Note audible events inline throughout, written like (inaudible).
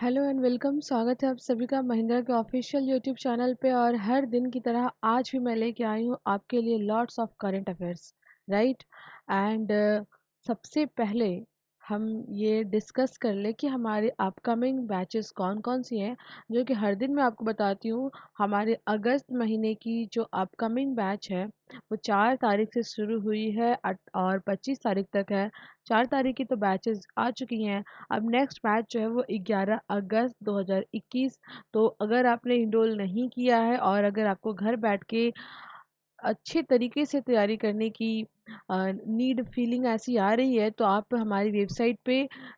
Hello and welcome स्वागत है आप सभी का महिंद्रा के ऑफिशियल यूट्यूब चैनल पे और हर दिन की तरह आज भी मैं लेके आई हूँ आपके लिए lots of current affairs right and सबसे पहले हम ये डिस्कस कर लें कि हमारे अपकमिंग बैचेस कौन कौन सी हैं जो कि हर दिन मैं आपको बताती हूँ हमारे अगस्त महीने की जो अपकमिंग बैच है वो चार तारीख से शुरू हुई है और पच्चीस तारीख तक है चार तारीख की तो बैचेस आ चुकी हैं अब नेक्स्ट बैच जो है वो ग्यारह अगस्त 2021 तो अगर आपने इनरोल नहीं किया है और अगर आपको घर बैठ के अच्छे तरीके से तैयारी करने की नीड फीलिंग ऐसी आ रही है तो आप हमारी वेबसाइट पे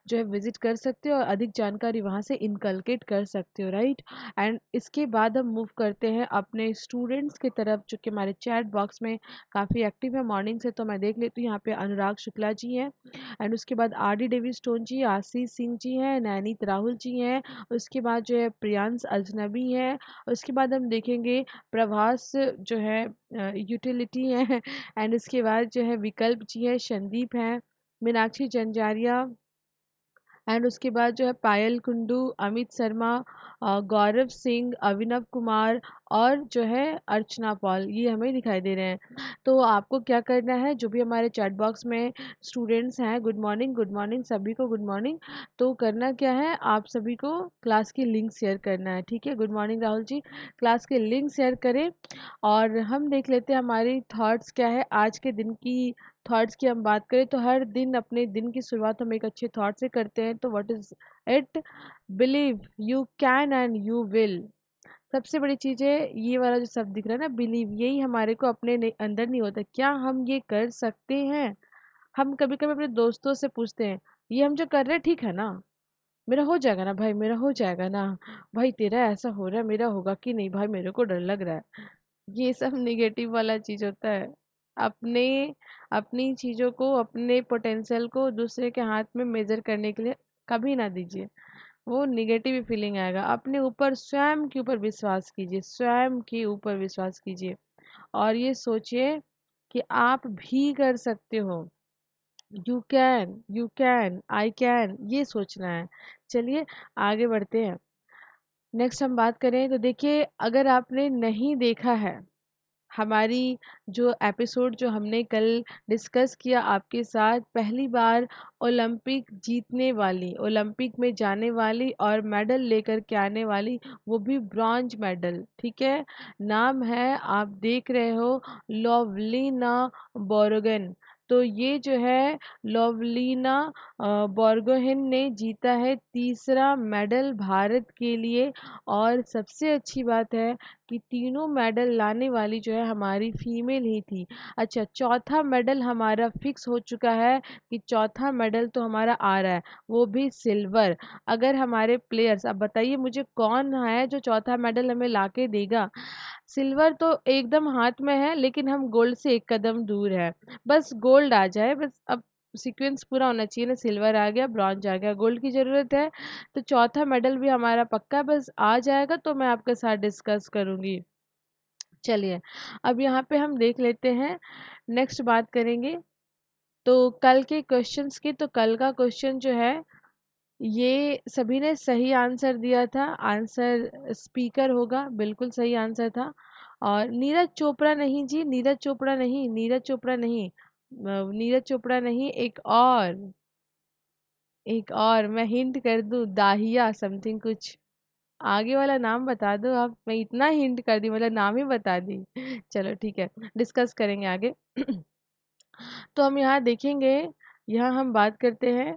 जो है विज़िट कर सकते हो और अधिक जानकारी वहाँ से इनकलकेट कर सकते हो राइट एंड इसके बाद हम मूव करते हैं अपने स्टूडेंट्स की तरफ जो कि हमारे चैट बॉक्स में काफ़ी एक्टिव है मॉर्निंग से तो मैं देख लेती हूँ यहाँ पे अनुराग शुक्ला जी हैं एंड उसके बाद R D Davy Stone ji Ashish Singh ji हैं नैनीत राहुल जी हैं उसके बाद जो है प्रियांश अजनबी हैं उसके बाद हम देखेंगे प्रभास जो है यूटिलिटी हैं एंड (laughs) उसके बाद जो है विकल्प जी है संदीप हैं मीनाक्षी जंजारिया एंड उसके बाद जो है पायल कुंडू अमित शर्मा गौरव सिंह अभिनव कुमार और जो है अर्चना पॉल ये हमें दिखाई दे रहे हैं तो आपको क्या करना है जो भी हमारे चैट बॉक्स में स्टूडेंट्स हैं गुड मॉर्निंग गुड मॉर्निंग सभी को गुड मॉर्निंग तो करना क्या है आप सभी को क्लास की लिंक शेयर करना है ठीक है good morning Rahul ji class के लिंक शेयर करें और हम देख लेते हैं हमारी थाट्स क्या है आज के दिन की थॉट्स की हम बात करें तो हर दिन अपने दिन की शुरुआत हम एक अच्छे थॉट से करते हैं तो what is it believe you can and you will सबसे बड़ी चीज़ है ये वाला जो शब्द दिख रहा है ना बिलीव यही हमारे को अपने अंदर नहीं होता क्या हम ये कर सकते हैं हम कभी कभी अपने दोस्तों से पूछते हैं ये हम जो कर रहे हैं ठीक है ना मेरा हो जाएगा ना भाई मेरा हो जाएगा ना भाई तेरा ऐसा हो रहा है मेरा होगा कि नहीं भाई मेरे को डर लग रहा है ये सब निगेटिव वाला चीज़ होता है अपने अपनी चीज़ों को अपने पोटेंशियल को दूसरे के हाथ में मेजर करने के लिए कभी ना दीजिए वो निगेटिव फीलिंग आएगा अपने ऊपर स्वयं के ऊपर विश्वास कीजिए स्वयं के ऊपर विश्वास कीजिए और ये सोचिए कि आप भी कर सकते हो you can you can I can ये सोचना है चलिए आगे बढ़ते हैं नेक्स्ट हम बात करें तो देखिए अगर आपने नहीं देखा है हमारी जो एपिसोड जो हमने कल डिस्कस किया आपके साथ पहली बार ओलंपिक जीतने वाली ओलंपिक में जाने वाली और मेडल लेकर के आने वाली वो भी ब्रॉन्ज मेडल ठीक है नाम है आप देख रहे हो लोवलिना बोरोगन तो ये जो है लोवलीना बोर्गोहिन ने जीता है तीसरा मेडल भारत के लिए और सबसे अच्छी बात है कि तीनों मेडल लाने वाली जो है हमारी फीमेल ही थी अच्छा चौथा मेडल हमारा फिक्स हो चुका है कि चौथा मेडल तो हमारा आ रहा है वो भी सिल्वर अगर हमारे प्लेयर्स अब बताइए मुझे कौन है जो चौथा मेडल हमें ला के देगा सिल्वर तो एकदम हाथ में है लेकिन हम गोल्ड से एक कदम दूर है बस गोल्ड गोल्ड आ जाए बस अब सीक्वेंस पूरा होना चाहिए ना सिल्वर आ गया ब्रॉन्ज आ गया गोल्ड की ज़रूरत है तो चौथा मेडल भी हमारा पक्का बस आ जाएगा तो मैं आपके साथ डिस्कस करूँगी चलिए अब यहाँ पे हम देख लेते हैं नेक्स्ट बात करेंगे तो कल के क्वेश्चंस की तो कल का क्वेश्चन जो है ये सभी ने सही आंसर दिया था आंसर स्पीकर होगा बिल्कुल सही आंसर था और नीरज चोपड़ा नहीं जी नीरज चोपड़ा नहीं नीरज चोपड़ा नहीं नीरज चोपड़ा नहीं एक और एक और मैं हिंट कर दू दाहिया समथिंग कुछ आगे वाला नाम बता दो आप मैं इतना हिंट कर दी मतलब नाम ही बता दी चलो ठीक है डिस्कस करेंगे आगे (clears throat) तो हम यहाँ देखेंगे यहाँ हम बात करते हैं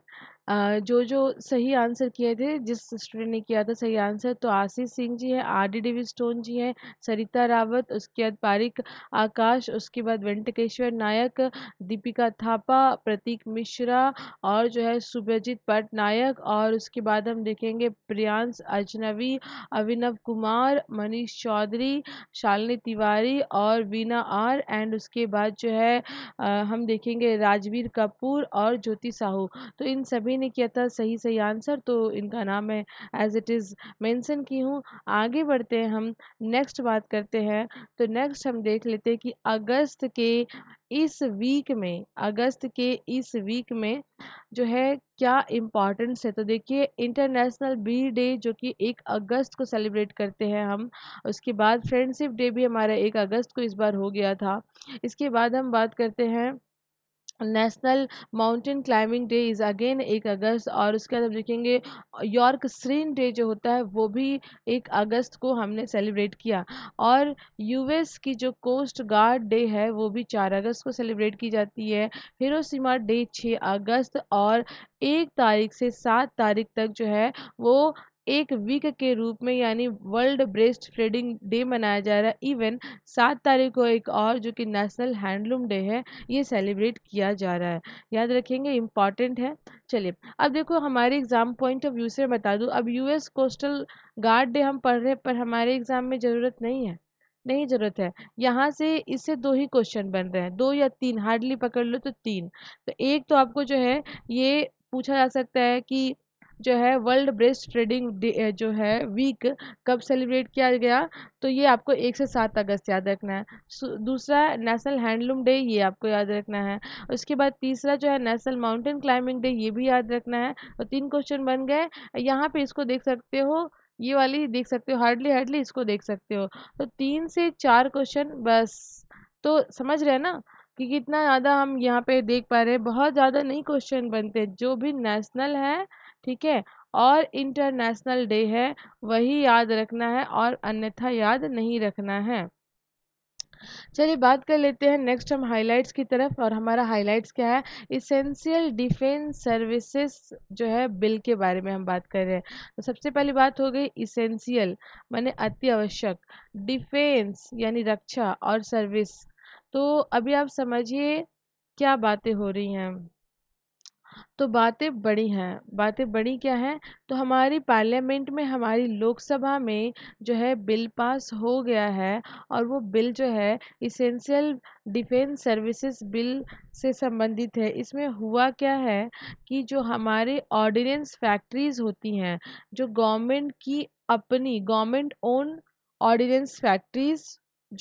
जो, जो सही आंसर किए थे, जिस स्टूडेंट ने किया था सही आंसर तो आशीष सिंह जी हैं, R D Davy Stone ji हैं, सरिता रावत, उसके बाद पारिक आकाश, उसके बाद वेंटकेश्वर नायक, दीपिका थापा, प्रतीक मिश्रा और जो है सुभजीत पटनायक और उसके बाद हम देखेंगे प्रियांश अजनबी, अभिनव कुमार, मनीष चौधरी, शालिनी तिवारी और वीना आर एंड उसके बाद जो है हम देखेंगे राजवीर कपूर और ज्योति साहू। तो इन सभी ने किया था सही सही आंसर तो इनका नाम मैं एज इट इज़ मेंशन की हूँ आगे बढ़ते हैं हम नेक्स्ट बात करते हैं तो नेक्स्ट हम देख लेते हैं कि अगस्त के इस वीक में अगस्त के इस वीक में जो है क्या इम्पॉर्टेंस है तो देखिए इंटरनेशनल बी डे जो कि एक अगस्त को सेलिब्रेट करते हैं हम उसके बाद फ्रेंडशिप डे भी हमारा एक अगस्त को इस बार हो गया था इसके बाद हम बात करते हैं national mountain climbing day is again एक अगस्त और उसके बाद हम देखेंगे यॉर्क स्रीन डे जो होता है वो भी एक अगस्त को हमने सेलिब्रेट किया और यूएस की जो कोस्ट गार्ड डे है वो भी चार अगस्त को सेलिब्रेट की जाती है हिरोशिमा डे छः अगस्त और एक तारीख से सात तारीख तक जो है वो एक वीक के रूप में यानी वर्ल्ड ब्रेस्ट फीडिंग डे मनाया जा रहा है इवन सात तारीख को एक और जो कि नेशनल हैंडलूम डे है ये सेलिब्रेट किया जा रहा है याद रखेंगे इम्पॉर्टेंट है चलिए अब देखो हमारे एग्ज़ाम पॉइंट ऑफ व्यू से बता दूँ अब यूएस कोस्टल गार्ड डे हम पढ़ रहे पर हमारे एग्ज़ाम में ज़रूरत नहीं है नहीं जरूरत है यहाँ से इससे दो ही क्वेश्चन बन रहे हैं दो या तीन हार्डली पकड़ लो तो तीन तो एक तो आपको जो है ये पूछा जा सकता है कि जो है वर्ल्ड ब्रेस्ट ट्रेडिंग डे जो है वीक कब सेलिब्रेट किया गया तो ये आपको एक से सात अगस्त याद रखना है दूसरा नेशनल हैंडलूम डे ये आपको याद रखना है उसके बाद तीसरा जो है नेशनल माउंटेन क्लाइंबिंग डे ये भी याद रखना है और तो तीन क्वेश्चन बन गए यहाँ पे इसको देख सकते हो ये वाली देख सकते हो हार्डली हार्डली इसको देख सकते हो तो तीन से चार क्वेश्चन बस तो समझ रहे हैं ना कि कितना ज़्यादा हम यहाँ पे देख पा रहे हैं बहुत ज़्यादा नहीं क्वेश्चन बनते जो भी नेशनल है ठीक है और इंटरनेशनल डे है वही याद रखना है और अन्यथा याद नहीं रखना है चलिए बात कर लेते हैं नेक्स्ट हम हाइलाइट्स की तरफ और हमारा हाइलाइट्स क्या है इसेंशियल डिफेंस सर्विसेज जो है बिल के बारे में हम बात कर रहे हैं तो सबसे पहली बात हो गई इसेंशियल माने अति आवश्यक डिफेंस यानी रक्षा और सर्विस तो अभी आप समझिए क्या बातें हो रही हैं तो बातें बड़ी हैं बातें बड़ी क्या हैं तो हमारी पार्लियामेंट में हमारी लोकसभा में जो है बिल पास हो गया है और वो बिल जो है इसेंशियल डिफेंस सर्विसेज बिल से संबंधित है इसमें हुआ क्या है कि जो हमारे ऑर्डिनेंस फैक्ट्रीज़ होती हैं जो गवर्नमेंट की अपनी गवर्नमेंट ओन ऑर्डिनेंस फैक्ट्रीज़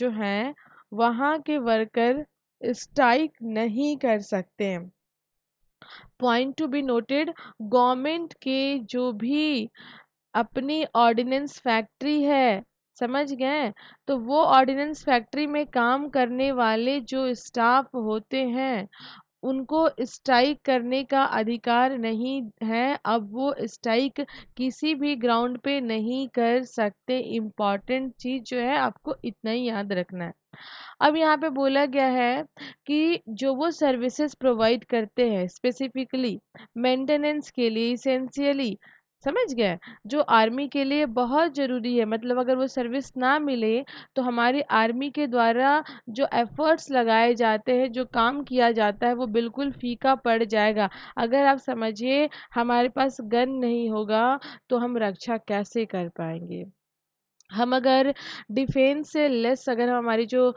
जो हैं वहाँ के वर्कर स्ट्राइक नहीं कर सकते point to be noted government के जो भी अपनी ऑर्डिनेंस फैक्ट्री है समझ गए तो वो ऑर्डिनेंस फैक्ट्री में काम करने वाले जो स्टाफ होते हैं उनको स्ट्राइक करने का अधिकार नहीं है अब वो स्ट्राइक किसी भी ग्राउंड पे नहीं कर सकते इम्पॉर्टेंट चीज़ जो है आपको इतना ही याद रखना है अब यहाँ पे बोला गया है कि जो वो सर्विसेज प्रोवाइड करते हैं स्पेसिफिकली मेंटेनेंस के लिए इसेंशियली समझ गए? जो आर्मी के लिए बहुत ज़रूरी है, मतलब अगर वो सर्विस ना मिले, तो हमारी आर्मी के द्वारा जो एफ़र्ट्स लगाए जाते हैं, जो काम किया जाता है, वो बिल्कुल फ़ीका पड़ जाएगा। अगर आप समझिए हमारे पास गन नहीं होगा, तो हम रक्षा कैसे कर पाएंगे हम अगर डिफेंस से लेस अगर हमारी जो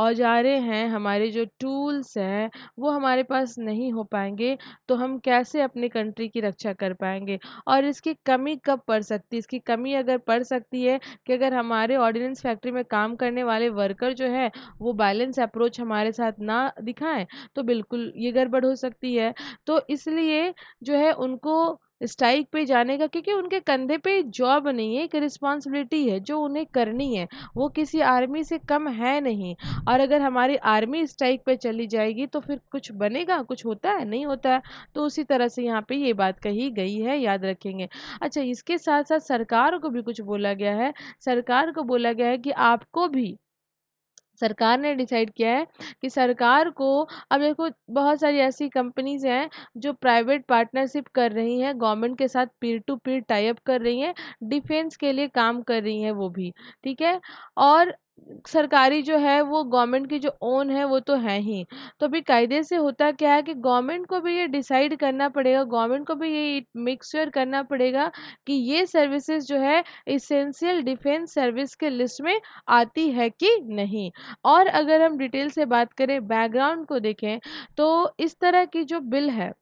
औजारें हैं हमारे जो टूल्स हैं वो हमारे पास नहीं हो पाएंगे तो हम कैसे अपने कंट्री की रक्षा कर पाएंगे और इसकी कमी कब पड़ सकती है इसकी कमी अगर पड़ सकती है कि अगर हमारे ऑर्डिनेंस फैक्ट्री में काम करने वाले वर्कर जो है वो बैलेंस अप्रोच हमारे साथ ना दिखाएं तो बिल्कुल ये गड़बड़ हो सकती है तो इसलिए जो है उनको स्ट्राइक पे जाने का क्योंकि उनके कंधे पे जॉब नहीं है एक रिस्पॉन्सिबिलिटी है जो उन्हें करनी है वो किसी आर्मी से कम है नहीं और अगर हमारी आर्मी स्ट्राइक पे चली जाएगी तो फिर कुछ बनेगा कुछ होता है नहीं होता है तो उसी तरह से यहाँ पे ये बात कही गई है याद रखेंगे अच्छा इसके साथ साथ सरकार को भी कुछ बोला गया है सरकार को बोला गया है कि आपको भी सरकार ने डिसाइड किया है कि सरकार को अब देखो बहुत सारी ऐसी कंपनीज हैं जो प्राइवेट पार्टनरशिप कर रही हैं गवर्नमेंट के साथ पीर टू पीर टाइप कर रही हैं डिफेंस के लिए काम कर रही हैं वो भी ठीक है और सरकारी जो है वो गवर्नमेंट की जो ओन है वो तो है ही तो अभी कायदे से होता क्या है कि गवर्नमेंट को भी ये डिसाइड करना पड़ेगा गवर्नमेंट को भी ये मिक्सर करना पड़ेगा कि ये सर्विसेज जो है इसेंशियल डिफेंस सर्विस के लिस्ट में आती है कि नहीं और अगर हम डिटेल से बात करें बैकग्राउंड को देखें तो इस तरह की जो बिल है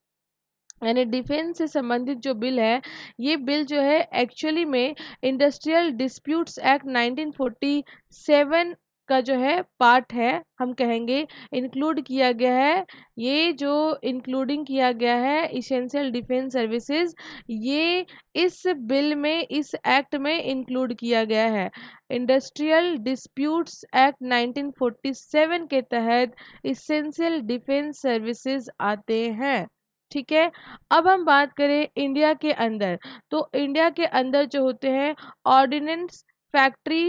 यानी डिफेंस से संबंधित जो बिल है ये बिल जो है एक्चुअली में इंडस्ट्रियल डिस्प्यूट्स एक्ट 1947 का जो है पार्ट है हम कहेंगे इंक्लूड किया गया है ये जो इंक्लूडिंग किया गया है इसेंशियल डिफेंस सर्विसेज ये इस बिल में इस एक्ट में इंक्लूड किया गया है इंडस्ट्रियल डिस्प्यूट्स एक्ट 1947 के तहत इसेंशियल डिफेंस सर्विसेज आते हैं ठीक है अब हम बात करें इंडिया के अंदर तो इंडिया के अंदर जो होते हैं ऑर्डिनेंस फैक्ट्री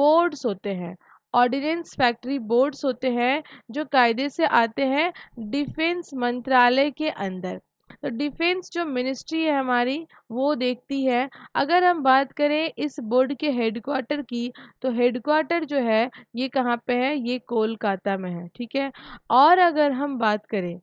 बोर्ड्स होते हैं ऑर्डिनेंस फैक्ट्री बोर्ड्स होते हैं जो कायदे से आते हैं डिफेंस मंत्रालय के अंदर तो डिफेंस जो मिनिस्ट्री है हमारी वो देखती है अगर हम बात करें इस बोर्ड के हेडक्वार्टर की तो हेडक्वार्टर जो है ये कहाँ पे है ये कोलकाता में है ठीक है और अगर हम बात करें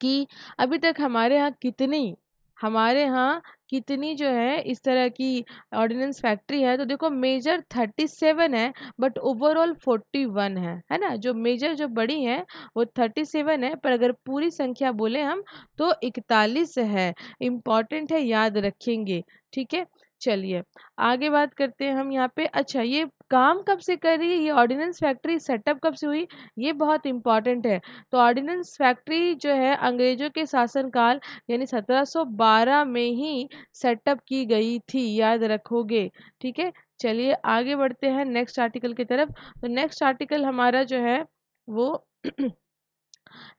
कि अभी तक हमारे यहाँ कितनी हमारे यहाँ कितनी जो है इस तरह की ऑर्डिनेंस फैक्ट्री है तो देखो मेजर थर्टी सेवन है बट ओवरऑल फोर्टी वन है है ना जो मेजर जो बड़ी है वो थर्टी सेवन है पर अगर पूरी संख्या बोले हम तो इकतालीस है इम्पॉर्टेंट है याद रखेंगे ठीक है चलिए आगे बात करते हैं हम यहाँ पे अच्छा ये काम कब से कर रही है ये ऑर्डिनेंस फैक्ट्री सेटअप कब से हुई ये बहुत इंपॉर्टेंट है तो ऑर्डिनेंस फैक्ट्री जो है अंग्रेजों के शासनकाल यानी 1712 में ही सेटअप की गई थी याद रखोगे ठीक है चलिए आगे बढ़ते हैं नेक्स्ट आर्टिकल की तरफ तो नेक्स्ट आर्टिकल हमारा जो है वो (clears throat)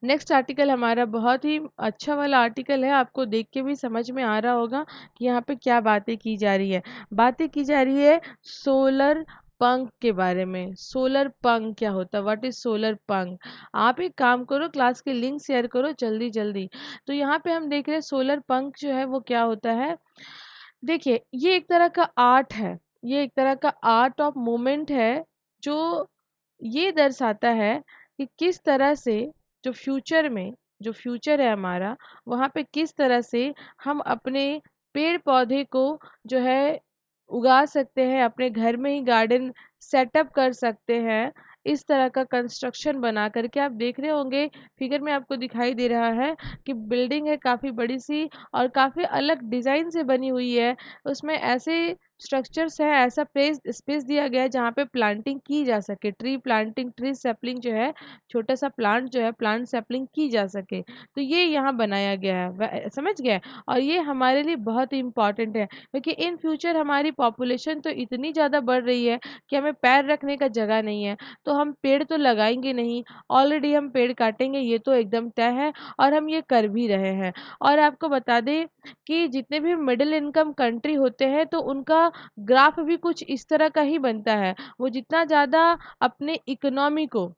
नेक्स्ट आर्टिकल हमारा बहुत ही अच्छा वाला आर्टिकल है आपको देख के भी समझ में आ रहा होगा कि यहाँ पे क्या बातें की जा रही है बातें की जा रही है सोलर पंख के बारे में सोलर पंख क्या होता है व्हाट इज सोलर पंख आप एक काम करो क्लास के लिंक शेयर करो जल्दी जल्दी तो यहाँ पे हम देख रहे हैं सोलर पंख जो है वो क्या होता है देखिए ये एक तरह का आर्ट है ये एक तरह का आर्ट ऑफ मोमेंट है जो ये दर्शाता है कि किस तरह से जो फ्यूचर में जो फ्यूचर है हमारा वहाँ पे किस तरह से हम अपने पेड़ पौधे को जो है उगा सकते हैं अपने घर में ही गार्डन सेटअप कर सकते हैं इस तरह का कंस्ट्रक्शन बना करके आप देख रहे होंगे फिगर में आपको दिखाई दे रहा है कि बिल्डिंग है काफ़ी बड़ी सी और काफ़ी अलग डिज़ाइन से बनी हुई है उसमें ऐसे स्ट्रक्चर्स है ऐसा प्लेस स्पेस दिया गया है जहाँ पे प्लांटिंग की जा सके ट्री प्लांटिंग ट्री सेपलिंग जो है छोटा सा प्लांट जो है प्लांट सेपलिंग की जा सके तो ये यहाँ बनाया गया है समझ गया और ये हमारे लिए बहुत ही इंपॉर्टेंट है क्योंकि इन फ्यूचर हमारी पॉपुलेशन तो इतनी ज़्यादा बढ़ रही है कि हमें पैर रखने का जगह नहीं है तो हम पेड़ तो लगाएंगे नहीं ऑलरेडी हम पेड़ काटेंगे ये तो एकदम तय है और हम ये कर भी रहे हैं और आपको बता दें कि जितने भी मिडिल इनकम कंट्री होते हैं तो उनका ग्राफ भी कुछ इस तरह का ही बनता है वो जितना ज़्यादा अपने इकोनॉमी को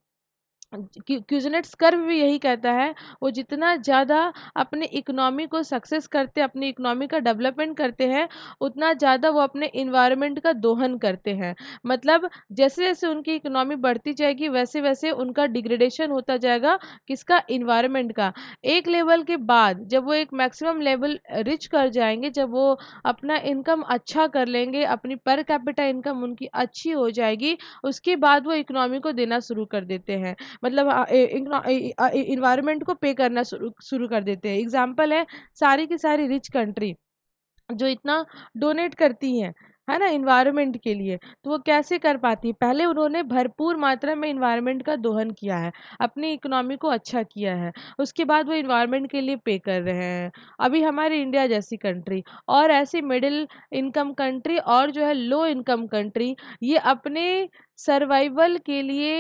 क्यूजनेट्स कर्व भी यही कहता है वो जितना ज़्यादा अपने इकनॉमी को सक्सेस करते अपनी इकनॉमी का डेवलपमेंट करते हैं उतना ज़्यादा वो अपने इन्वायरमेंट का दोहन करते हैं मतलब जैसे जैसे उनकी इकोनॉमी बढ़ती जाएगी वैसे वैसे उनका डिग्रेडेशन होता जाएगा किसका इन्वायरमेंट का एक लेवल के बाद जब वो एक मैक्सिमम लेवल रिच कर जाएंगे जब वो अपना इनकम अच्छा कर लेंगे अपनी पर कैपिटा इनकम उनकी अच्छी हो जाएगी उसके बाद वो इकोनॉमी को देना शुरू कर देते हैं मतलब इन्वायरमेंट को पे करना शुरू कर देते हैं एग्जाम्पल है सारी की सारी रिच कंट्री जो इतना डोनेट करती हैं है ना इन्वायरमेंट के लिए तो वो कैसे कर पाती है पहले उन्होंने भरपूर मात्रा में इन्वायरमेंट का दोहन किया है अपनी इकोनॉमी को अच्छा किया है उसके बाद वो इन्वायरमेंट के लिए पे कर रहे हैं अभी हमारे इंडिया जैसी कंट्री और ऐसी मिडिल इनकम कंट्री और जो है लो इनकम कंट्री ये अपने सर्वाइवल के लिए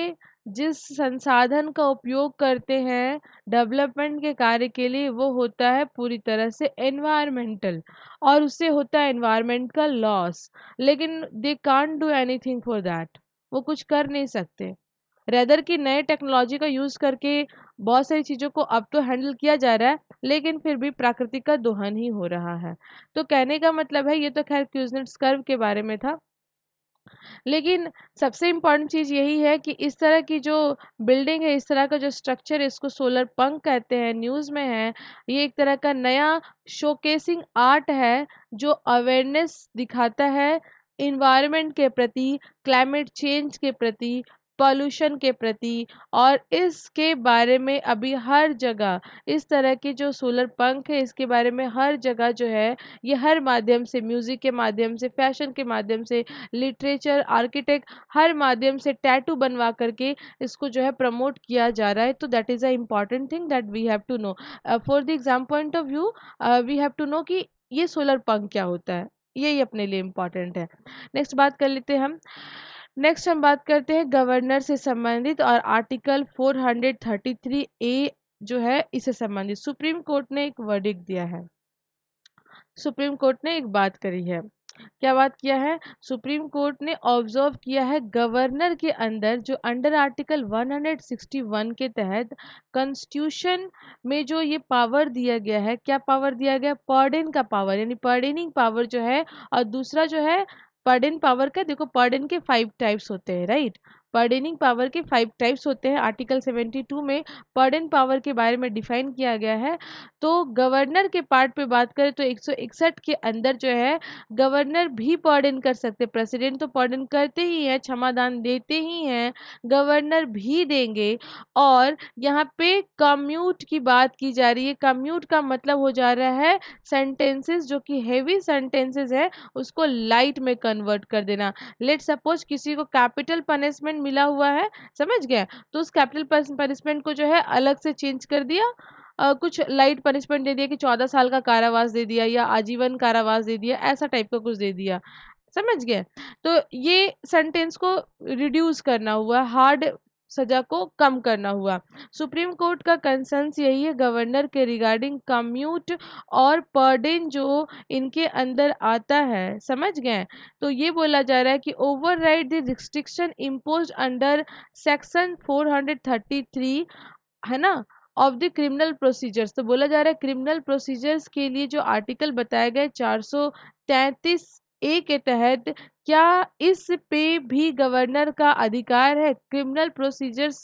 जिस संसाधन का उपयोग करते हैं डेवलपमेंट के कार्य के लिए वो होता है पूरी तरह से एनवायरमेंटल और उससे होता है एनवायरमेंट का लॉस लेकिन they can't do anything for that वो कुछ कर नहीं सकते रेदर की नए टेक्नोलॉजी का यूज़ करके बहुत सारी चीज़ों को अब तो हैंडल किया जा रहा है लेकिन फिर भी प्राकृतिक का दोहन ही हो रहा है तो कहने का मतलब है ये तो खैर क्यूजनेट्स कर्व के बारे में था लेकिन सबसे इम्पॉर्टेंट चीज़ यही है कि इस तरह की जो बिल्डिंग है, इस तरह का जो स्ट्रक्चर है, इसको सोलर पंक कहते हैं, न्यूज़ में है। ये एक तरह का नया शोकेसिंग आर्ट है, जो अवेयरनेस दिखाता है इन्वायरमेंट के प्रति, क्लाइमेट चेंज के प्रति पॉल्यूशन के प्रति और इसके बारे में अभी हर जगह इस तरह के जो सोलर पंख है इसके बारे में हर जगह जो है ये हर माध्यम से म्यूज़िक के माध्यम से फैशन के माध्यम से लिटरेचर आर्किटेक्ट हर माध्यम से टैटू बनवा करके इसको जो है प्रमोट किया जा रहा है तो that is a important thing that we have to know for the exam point of view we have to know कि ये सोलर पंख क्या होता है यही अपने लिए इम्पॉर्टेंट है नेक्स्ट बात कर लेते हैं हम नेक्स्ट हम बात करते हैं गवर्नर से संबंधित और आर्टिकल 433 ए जो है इसे संबंधित सुप्रीम कोर्ट ने एक वर्डिक दिया है सुप्रीम कोर्ट ने एक बात करी है क्या बात किया है सुप्रीम कोर्ट ने ऑब्जर्व किया है गवर्नर के अंदर जो अंडर आर्टिकल 161 के तहत कॉन्स्टिट्यूशन में जो ये पावर दिया गया है क्या पावर दिया गया पर्डन का पावर यानी पर्डनिंग पावर जो है और दूसरा जो है पर्डन पावर का देखो पर्डन के फाइव टाइप्स होते हैं राइट पर्डेनिंग पावर के फाइव टाइप्स होते हैं आर्टिकल 72 में पर्डन पावर के बारे में डिफाइन किया गया है तो गवर्नर के पार्ट पे बात करें तो 161 के अंदर जो है गवर्नर भी पर्डन कर सकते हैं प्रेसिडेंट तो पर्डन करते ही हैं क्षमादान देते ही हैं गवर्नर भी देंगे और यहाँ पे कम्यूट की बात की जा रही है कम्यूट का मतलब हो जा रहा है सेंटेंसेस जो कि हैवी सेंटेंसेज है उसको लाइट में कन्वर्ट कर देना लेट सपोज किसी को कैपिटल पनिशमेंट मिला हुआ है समझ गए तो उस कैपिटल पनिशमेंट को जो है अलग से चेंज कर दिया आ, कुछ लाइट पनिशमेंट दे दिया कि चौदह साल का कारावास दे दिया या आजीवन कारावास दे दिया ऐसा टाइप का कुछ दे दिया समझ गए तो ये सेंटेंस को रिड्यूस करना हुआ हार्ड सजा को कम करना हुआ सुप्रीम कोर्ट का कंसर्स यही है गवर्नर के रिगार्डिंग कम्यूट और पर्डिन जो इनके अंदर आता है समझ गए तो ये बोला जा रहा है कि override the restriction impose under section 433 है ना ऑफ द क्रिमिनल प्रोसीजर्स तो बोला जा रहा है क्रिमिनल प्रोसीजर्स के लिए जो आर्टिकल बताए गए चार ए के तहत क्या इस पे भी गवर्नर का अधिकार है क्रिमिनल प्रोसीजर्स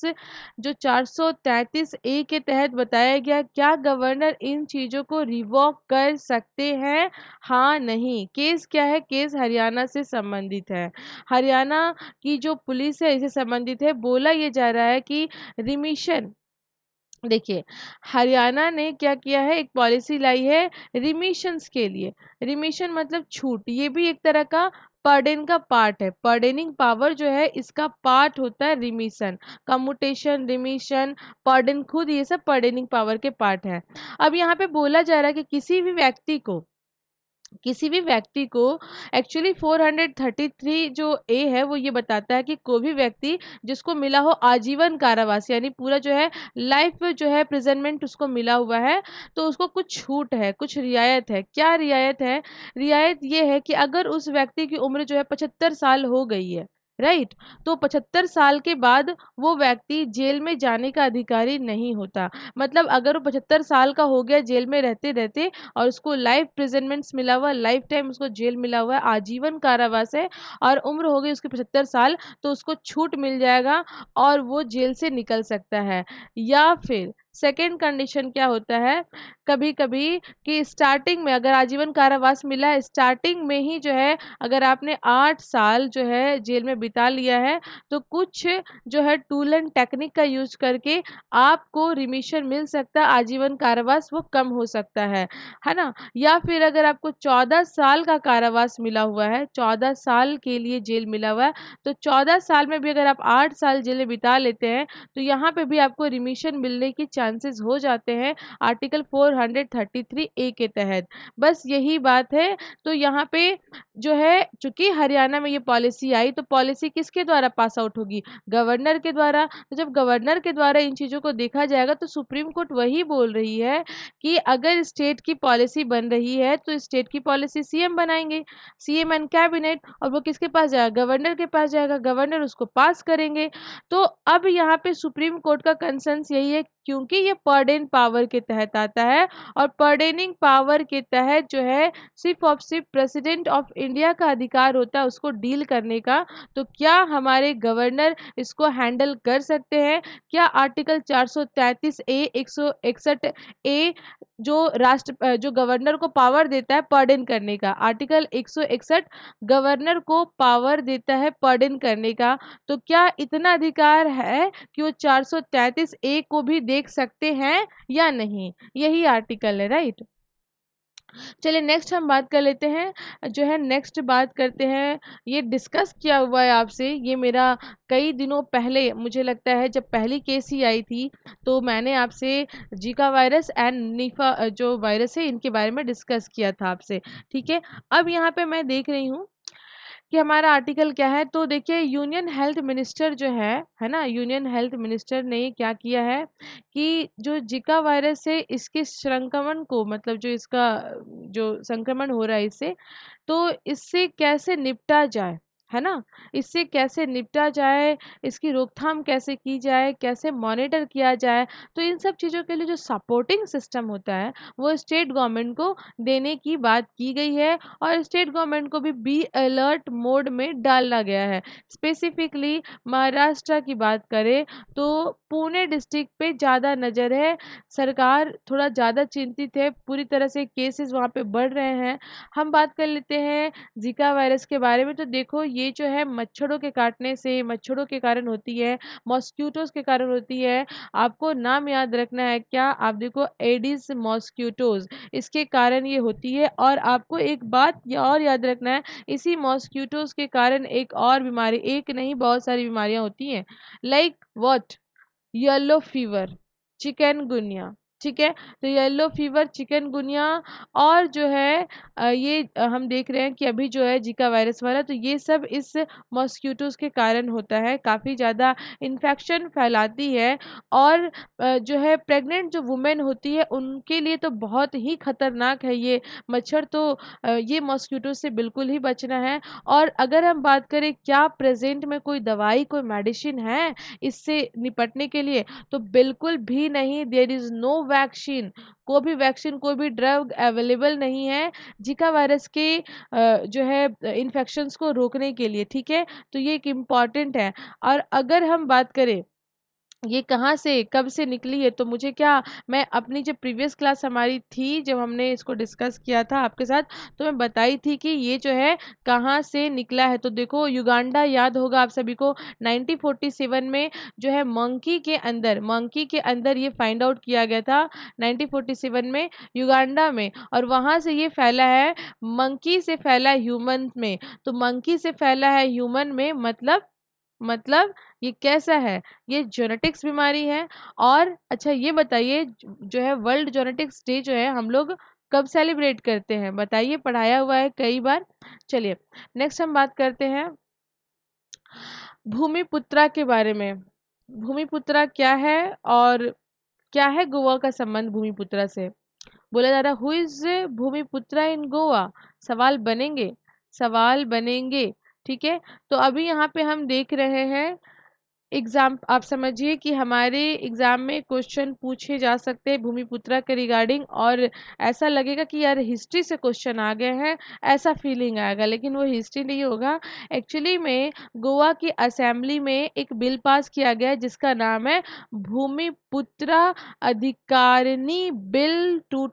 जो 433 ए के तहत बताया गया क्या गवर्नर इन चीज़ों को रिवॉक कर सकते हैं हाँ नहीं केस क्या है केस हरियाणा से संबंधित है हरियाणा की जो पुलिस है इसे संबंधित है बोला ये जा रहा है कि रिमिशन देखिए हरियाणा ने क्या किया है एक पॉलिसी लाई है रिमिशंस के लिए रिमिशन मतलब छूट ये भी एक तरह का पर्डेन का पार्ट है पर्डेनिंग पावर जो है इसका पार्ट होता है रिमिशन कम्यूटेशन रिमिशन पर्डेन खुद ये सब पर्डेनिंग पावर के पार्ट है अब यहाँ पे बोला जा रहा है कि किसी भी व्यक्ति को किसी भी व्यक्ति को एक्चुअली 433 जो ए है वो ये बताता है कि कोई भी व्यक्ति जिसको मिला हो आजीवन कारावास यानी पूरा जो है लाइफ जो है प्रिजनमेंट उसको मिला हुआ है तो उसको कुछ छूट है कुछ रियायत है क्या रियायत है रियायत ये है कि अगर उस व्यक्ति की उम्र जो है पचहत्तर साल हो गई है राइट तो पचहत्तर साल के बाद वो व्यक्ति जेल में जाने का अधिकारी नहीं होता मतलब अगर वो पचहत्तर साल का हो गया जेल में रहते रहते और उसको लाइफ प्रिजनमेंट्स मिला हुआ लाइफ टाइम उसको जेल मिला हुआ है आजीवन कारावास है और उम्र हो गई उसकी पचहत्तर साल तो उसको छूट मिल जाएगा और वो जेल से निकल सकता है या फिर सेकेंड कंडीशन क्या होता है कभी कभी कि स्टार्टिंग में अगर आजीवन कारावास मिला है स्टार्टिंग में ही जो है अगर आपने आठ साल जो है जेल में बिता लिया है तो कुछ जो है टूल एंड टेक्निक का यूज करके आपको रिमिशन मिल सकता है आजीवन कारावास वो कम हो सकता है है ना या फिर अगर आपको चौदह साल का कारावास मिला हुआ है चौदह साल के लिए जेल मिला हुआ है तो चौदह साल में भी अगर आप आठ साल जेल में बिता लेते हैं तो यहाँ पे भी आपको रिमिशन मिलने की चांस चांसेस हो जाते हैं आर्टिकल 433 ए के तहत बस यही बात है तो यहाँ पे जो है चूंकि हरियाणा में ये पॉलिसी आई तो पॉलिसी किसके द्वारा पास आउट होगी गवर्नर के द्वारा तो जब गवर्नर के द्वारा इन चीज़ों को देखा जाएगा तो सुप्रीम कोर्ट वही बोल रही है कि अगर स्टेट की पॉलिसी बन रही है तो स्टेट की पॉलिसी सीएम बनाएंगे सीएम एंड कैबिनेट और वो किसके पास जाएगा गवर्नर के पास जाएगा गवर्नर उसको पास करेंगे तो अब यहाँ पे सुप्रीम कोर्ट का कंसेंस यही है क्योंकि ये पर्डेन पावर के तहत आता है और पर्डेनिंग पावर के तहत जो है सिर्फ और सिर्फ प्रेसिडेंट ऑफ इंडिया का अधिकार होता है उसको डील करने का तो क्या हमारे गवर्नर इसको हैंडल कर सकते हैं क्या आर्टिकल 433 ए 161 ए जो राष्ट्र जो गवर्नर को पावर देता है पर्डन करने का आर्टिकल 161 गवर्नर को पावर देता है पर्डन करने का तो क्या इतना अधिकार है कि वो 433 ए को भी देख सकते हैं या नहीं यही आर्टिकल है राइट चलिए नेक्स्ट हम बात कर लेते हैं जो है नेक्स्ट बात करते हैं ये डिस्कस किया हुआ है आपसे ये मेरा कई दिनों पहले मुझे लगता है जब पहली केस ही आई थी तो मैंने आपसे जीका वायरस एंड नीफा जो वायरस है इनके बारे में डिस्कस किया था आपसे ठीक है अब यहाँ पे मैं देख रही हूँ कि हमारा आर्टिकल क्या है तो देखिए यूनियन हेल्थ मिनिस्टर जो है है ना यूनियन हेल्थ मिनिस्टर ने क्या किया है कि जो जिका वायरस है इसके संक्रमण को मतलब जो इसका जो संक्रमण हो रहा है इससे तो इससे कैसे निपटा जाए है ना इससे कैसे निपटा जाए इसकी रोकथाम कैसे की जाए कैसे मॉनिटर किया जाए तो इन सब चीज़ों के लिए जो सपोर्टिंग सिस्टम होता है वो स्टेट गवर्नमेंट को देने की बात की गई है और स्टेट गवर्नमेंट को भी बी अलर्ट मोड में डाला गया है स्पेसिफिकली महाराष्ट्र की बात करें तो पुणे डिस्ट्रिक्ट पे ज़्यादा नज़र है सरकार थोड़ा ज़्यादा चिंतित है पूरी तरह से केसेस वहाँ पे बढ़ रहे हैं हम बात कर लेते हैं जीका वायरस के बारे में तो देखो ये ये जो है मच्छरों के काटने से मच्छरों के कारण होती है मॉस्क्यूटोज़ के कारण होती है आपको नाम याद रखना है क्या आप देखो एडिस मॉस्क्यूटोज़ इसके कारण ये होती है और आपको एक बात या और याद रखना है इसी मॉस्क्यूटोज़ के कारण एक और बीमारी एक नहीं बहुत सारी बीमारियाँ होती हैं like what yellow fever chikungunya ठीक है तो येलो फीवर चिकनगुनिया और जो है ये हम देख रहे हैं कि अभी जो है जिका वायरस वाला तो ये सब इस मॉस्क्यूटोज़ के कारण होता है काफ़ी ज़्यादा इन्फेक्शन फैलाती है और जो है प्रेग्नेंट जो वुमेन होती है उनके लिए तो बहुत ही ख़तरनाक है ये मच्छर तो ये मॉस्क्यूटो से बिल्कुल ही बचना है और अगर हम बात करें क्या प्रेजेंट में कोई दवाई कोई मेडिसिन है इससे निपटने के लिए तो बिल्कुल भी नहीं देर इज़ नो वैक्सीन को भी वैक्सीन कोई भी ड्रग अवेलेबल नहीं है जिका वायरस के जो है इन्फेक्शंस को रोकने के लिए ठीक है तो ये एक इम्पॉर्टेंट है और अगर हम बात करें ये कहाँ से कब से निकली है तो मुझे क्या मैं अपनी जो प्रीवियस क्लास हमारी थी जब हमने इसको डिस्कस किया था आपके साथ तो मैं बताई थी कि ये जो है कहाँ से निकला है तो देखो युगांडा याद होगा आप सभी को 1947 में जो है मंकी के अंदर मंकी के अंदर ये फाइंड आउट किया गया था 1947 में युगांडा में और वहाँ से ये फैला है मंकी से फैला ह्यूमन में तो मंकी से फैला है ह्यूमन में मतलब मतलब ये कैसा है ये जोनेटिक्स बीमारी है और अच्छा ये बताइए जो है वर्ल्ड जोनेटिक्स डे जो है हम लोग कब सेलिब्रेट करते हैं बताइए पढ़ाया हुआ है कई बार चलिए नेक्स्ट हम बात करते हैं भूमिपुत्रा के बारे में भूमिपुत्रा क्या है और क्या है गोवा का संबंध भूमिपुत्रा से बोला जा रहा who is Bhumiputra in Goa सवाल बनेंगे सवाल बनेंगे ठीक है तो अभी यहाँ पे हम देख रहे हैं एग्ज़ाम आप समझिए कि हमारे एग्ज़ाम में क्वेश्चन पूछे जा सकते हैं भूमिपुत्रा के रिगार्डिंग और ऐसा लगेगा कि यार हिस्ट्री से क्वेश्चन आ गए हैं ऐसा फीलिंग आएगा लेकिन वो हिस्ट्री नहीं होगा एक्चुअली में गोवा की असेंबली में एक बिल पास किया गया है जिसका नाम है भूमिपुत्रा अधिकारिणी बिल टू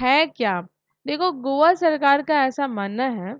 है क्या देखो गोवा सरकार का ऐसा मानना है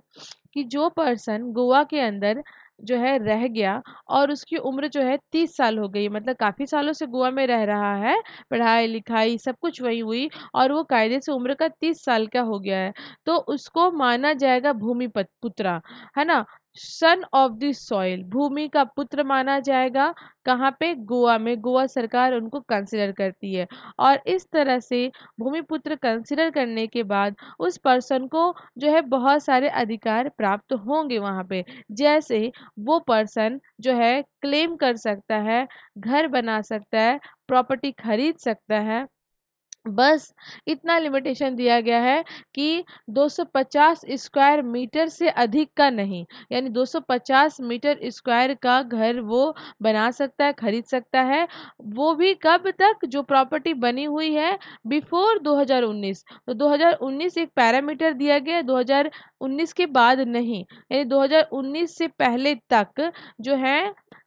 कि जो पर्सन गोवा के अंदर जो है रह गया और उसकी उम्र जो है तीस साल हो गई मतलब काफ़ी सालों से गोवा में रह रहा है पढ़ाई लिखाई सब कुछ वही हुई और वो कायदे से उम्र का तीस साल का हो गया है तो उसको माना जाएगा भूमि पुत्रा है ना सन ऑफ द सॉइल भूमि का पुत्र माना जाएगा कहाँ पे गोवा में गोवा सरकार उनको कंसिडर करती है और इस तरह से भूमि पुत्र कंसिडर करने के बाद उस पर्सन को जो है बहुत सारे अधिकार प्राप्त होंगे वहाँ पे जैसे वो पर्सन जो है क्लेम कर सकता है घर बना सकता है प्रॉपर्टी खरीद सकता है बस इतना लिमिटेशन दिया गया है कि 250 स्क्वायर मीटर से अधिक का नहीं यानी 250 मीटर स्क्वायर का घर वो बना सकता है खरीद सकता है वो भी कब तक जो प्रॉपर्टी बनी हुई है बिफोर 2019 तो 2019 एक पैरामीटर दिया गया 2019 के बाद नहीं यानी 2019 से पहले तक जो है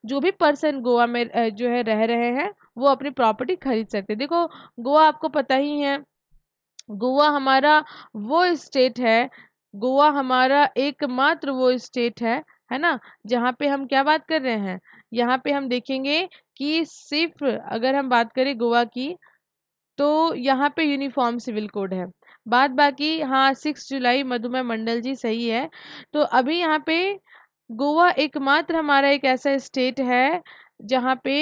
जो भी पर्सन गोवा में जो है रह रहे हैं वो अपनी प्रॉपर्टी खरीद सकते हैं देखो गोवा आपको पता ही है गोवा हमारा वो स्टेट है गोवा हमारा एकमात्र वो स्टेट है है ना जहाँ पे हम क्या बात कर रहे हैं यहाँ पे हम देखेंगे कि सिर्फ अगर हम बात करें गोवा की तो यहाँ पे यूनिफॉर्म सिविल कोड है बात बाकी हाँ सिक्स जुलाई मधुमेह मंडल जी सही है तो अभी यहाँ पे गोवा एकमात्र हमारा एक ऐसा स्टेट है जहाँ पे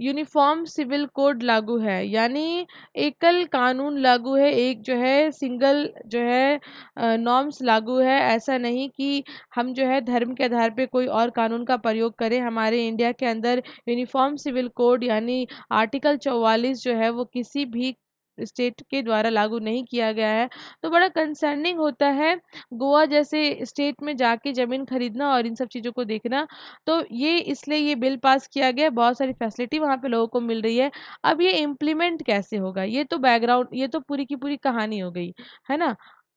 यूनिफॉर्म सिविल कोड लागू है यानी एकल कानून लागू है एक जो है सिंगल जो है नॉर्म्स लागू है ऐसा नहीं कि हम जो है धर्म के आधार पे कोई और कानून का प्रयोग करें हमारे इंडिया के अंदर यूनिफॉर्म सिविल कोड यानी आर्टिकल 44 जो है वो किसी भी स्टेट के द्वारा लागू नहीं किया गया है तो बड़ा कंसर्निंग होता है गोवा जैसे स्टेट में जाके ज़मीन खरीदना और इन सब चीज़ों को देखना तो ये इसलिए ये बिल पास किया गया बहुत सारी फैसिलिटी वहाँ पे लोगों को मिल रही है अब ये इम्प्लीमेंट कैसे होगा ये तो बैकग्राउंड ये तो पूरी की पूरी कहानी हो गई है ना